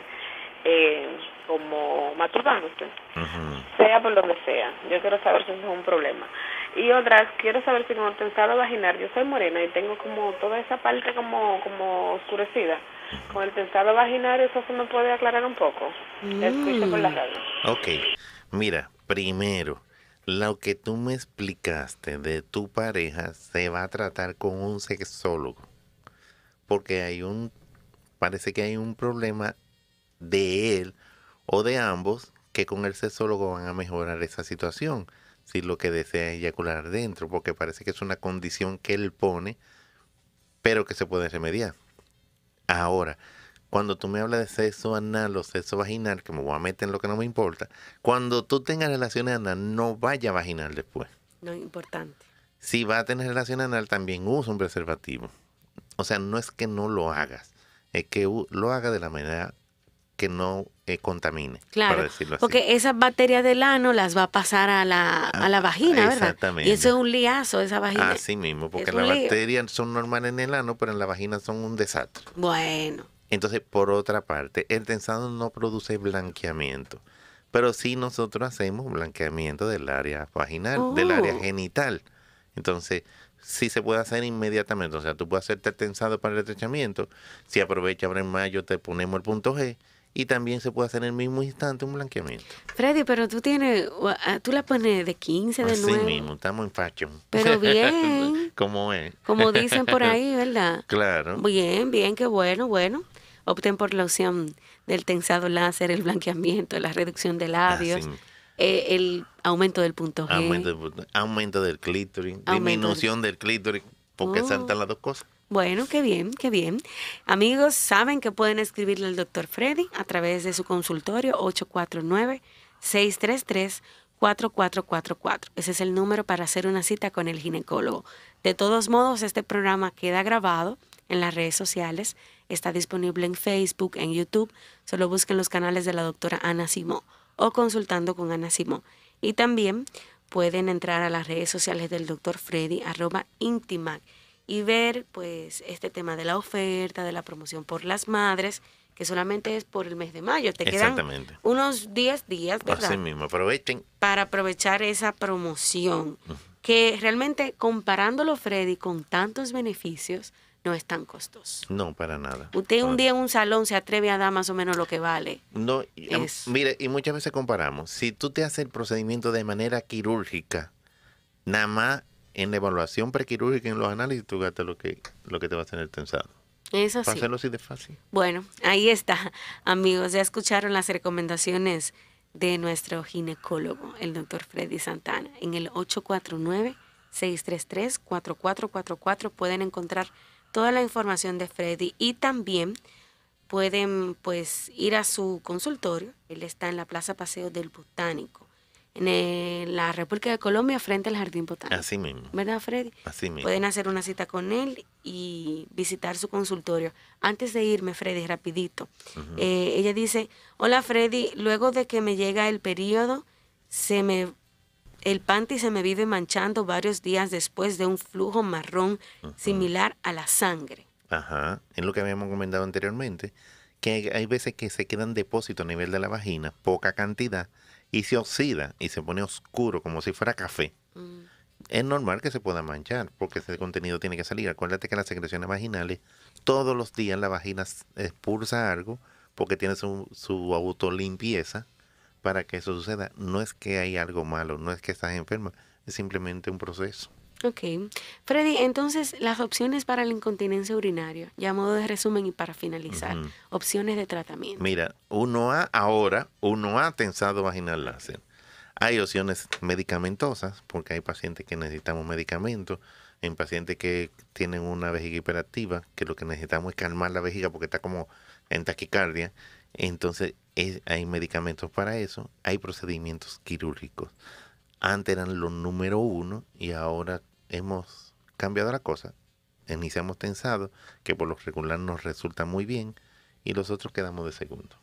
eh, como masturbándose, pues. usted sea por lo que sea. Yo quiero saber si eso es un problema. Y otras, quiero saber si con el tensado vaginal, yo soy morena y tengo como toda esa parte como, como oscurecida. Con el tensado vaginal eso se me puede aclarar un poco. Mm. por la radio. Ok, mira, primero, lo que tú me explicaste de tu pareja se va a tratar con un sexólogo. Porque hay un, parece que hay un problema de él o de ambos que con el sexólogo van a mejorar esa situación, si lo que desea es eyacular dentro, porque parece que es una condición que él pone, pero que se puede remediar. Ahora, cuando tú me hablas de sexo anal o sexo vaginal, que me voy a meter en lo que no me importa, cuando tú tengas relaciones anal, no vaya a vaginar después. No es importante. Si va a tener relación anal, también usa un preservativo. O sea, no es que no lo hagas, es que lo haga de la manera que no eh, contamine. Claro, porque esas bacterias del ano las va a pasar a la, a la ah, vagina, ¿verdad? Exactamente. Y eso es un liazo, esa vagina. Así mismo, porque las bacterias son normales en el ano, pero en la vagina son un desastre. Bueno. Entonces, por otra parte, el tensado no produce blanqueamiento, pero sí nosotros hacemos blanqueamiento del área vaginal, del área oh. genital. Entonces, sí se puede hacer inmediatamente. O sea, tú puedes hacerte el tensado para el estrechamiento. Si aprovecha ahora en mayo, te ponemos el punto G y también se puede hacer en el mismo instante un blanqueamiento. Freddy, pero tú tienes, ah, tú la pones de 15 de Así mismo, estamos en fashion. Pero bien. como es. Como dicen por ahí, ¿verdad? Claro. Bien, bien, qué bueno, bueno. Opten por la opción del tensado láser, el blanqueamiento, la reducción de labios. Eh, el aumento del punto G. Aumento, del, clítoris, disminución del, clítoris, porque oh. saltan las dos cosas. Bueno, qué bien, qué bien. Amigos, saben que pueden escribirle al doctor Freddy a través de su consultorio 849-633-4444. Ese es el número para hacer una cita con el ginecólogo. De todos modos, este programa queda grabado en las redes sociales. Está disponible en Facebook, en YouTube. Solo busquen los canales de la doctora Ana Simó o consultando con Ana Simó. Y también pueden entrar a las redes sociales del doctor Freddy, arroba intimac y ver pues este tema de la oferta, de la promoción por las madres, que solamente es por el mes de mayo. Te quedan unos 10 días, ¿verdad? mismo, aprovechen. Para aprovechar esa promoción, que realmente comparándolo, Freddy, con tantos beneficios, no es tan costoso. No, para nada. Usted un día en un salón se atreve a dar más o menos lo que vale. No, mire, y muchas veces comparamos. Si tú te haces el procedimiento de manera quirúrgica, nada más en la evaluación prequirúrgica, en los análisis, tú gastas lo que, lo que te vas a tener tensado. Eso sí. Hacerlo así de fácil. Bueno, ahí está, amigos. Ya escucharon las recomendaciones de nuestro ginecólogo, el doctor Freddy Santana. En el 849-633-4444 pueden encontrar toda la información de Freddy y también pueden pues ir a su consultorio. Él está en la Plaza Paseo del Botánico en eh, la República de Colombia frente al Jardín Botánico. Así mismo. ¿Verdad, Freddy? Así mismo. Pueden hacer una cita con él y visitar su consultorio. Antes de irme, Freddy, rapidito. Eh, ella dice, hola Freddy, luego de que me llega el periodo, se me, el panty se me vive manchando varios días después de un flujo marrón similar a la sangre. Ajá, es lo que habíamos comentado anteriormente, que hay, hay veces que se quedan depósitos a nivel de la vagina, poca cantidad, y se oxida y se pone oscuro como si fuera café, mm. es normal que se pueda manchar porque ese contenido tiene que salir. Acuérdate que las secreciones vaginales, todos los días la vagina expulsa algo porque tiene su, su autolimpieza para que eso suceda. No es que hay algo malo, no es que estás enferma, es simplemente un proceso. Ok. Freddy, entonces las opciones para la incontinencia urinaria, ya a modo de resumen y para finalizar, opciones de tratamiento. Mira, uno ha, ahora, uno ha tensado vaginal láser. Hay opciones medicamentosas, porque hay pacientes que necesitamos medicamentos, en pacientes que tienen una vejiga hiperactiva, que lo que necesitamos es calmar la vejiga porque está como en taquicardia. Entonces hay medicamentos para eso, hay procedimientos quirúrgicos. Antes eran los número uno y ahora hemos cambiado la cosa, iniciamos eh, tensado, que por lo regular nos resulta muy bien, y los otros quedamos de segundo.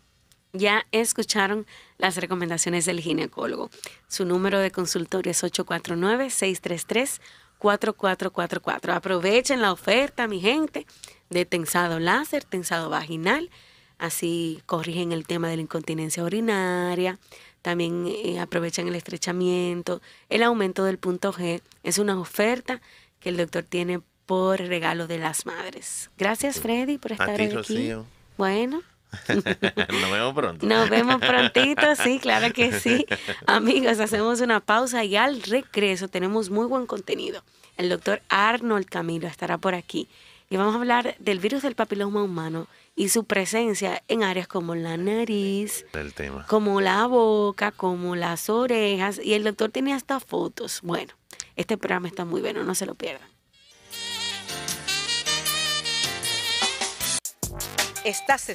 Ya escucharon las recomendaciones del ginecólogo. Su número de consultorio es 849-633-4444. Aprovechen la oferta, mi gente, de tensado láser, tensado vaginal. Así corrigen el tema de la incontinencia urinaria, también eh, aprovechan el estrechamiento. El aumento del punto G es una oferta que el doctor tiene por regalo de las madres. Gracias, Freddy, por estar aquí. Bueno. Nos vemos pronto. Nos vemos prontito, sí, claro que sí. Amigos, hacemos una pausa y al regreso tenemos muy buen contenido. El doctor Arnold Camilo estará por aquí y vamos a hablar del virus del papiloma humano y su presencia en áreas como la nariz, como la boca, como las orejas. Y el doctor tiene hasta fotos. Bueno, este programa está muy bueno, no se lo pierdan. Estás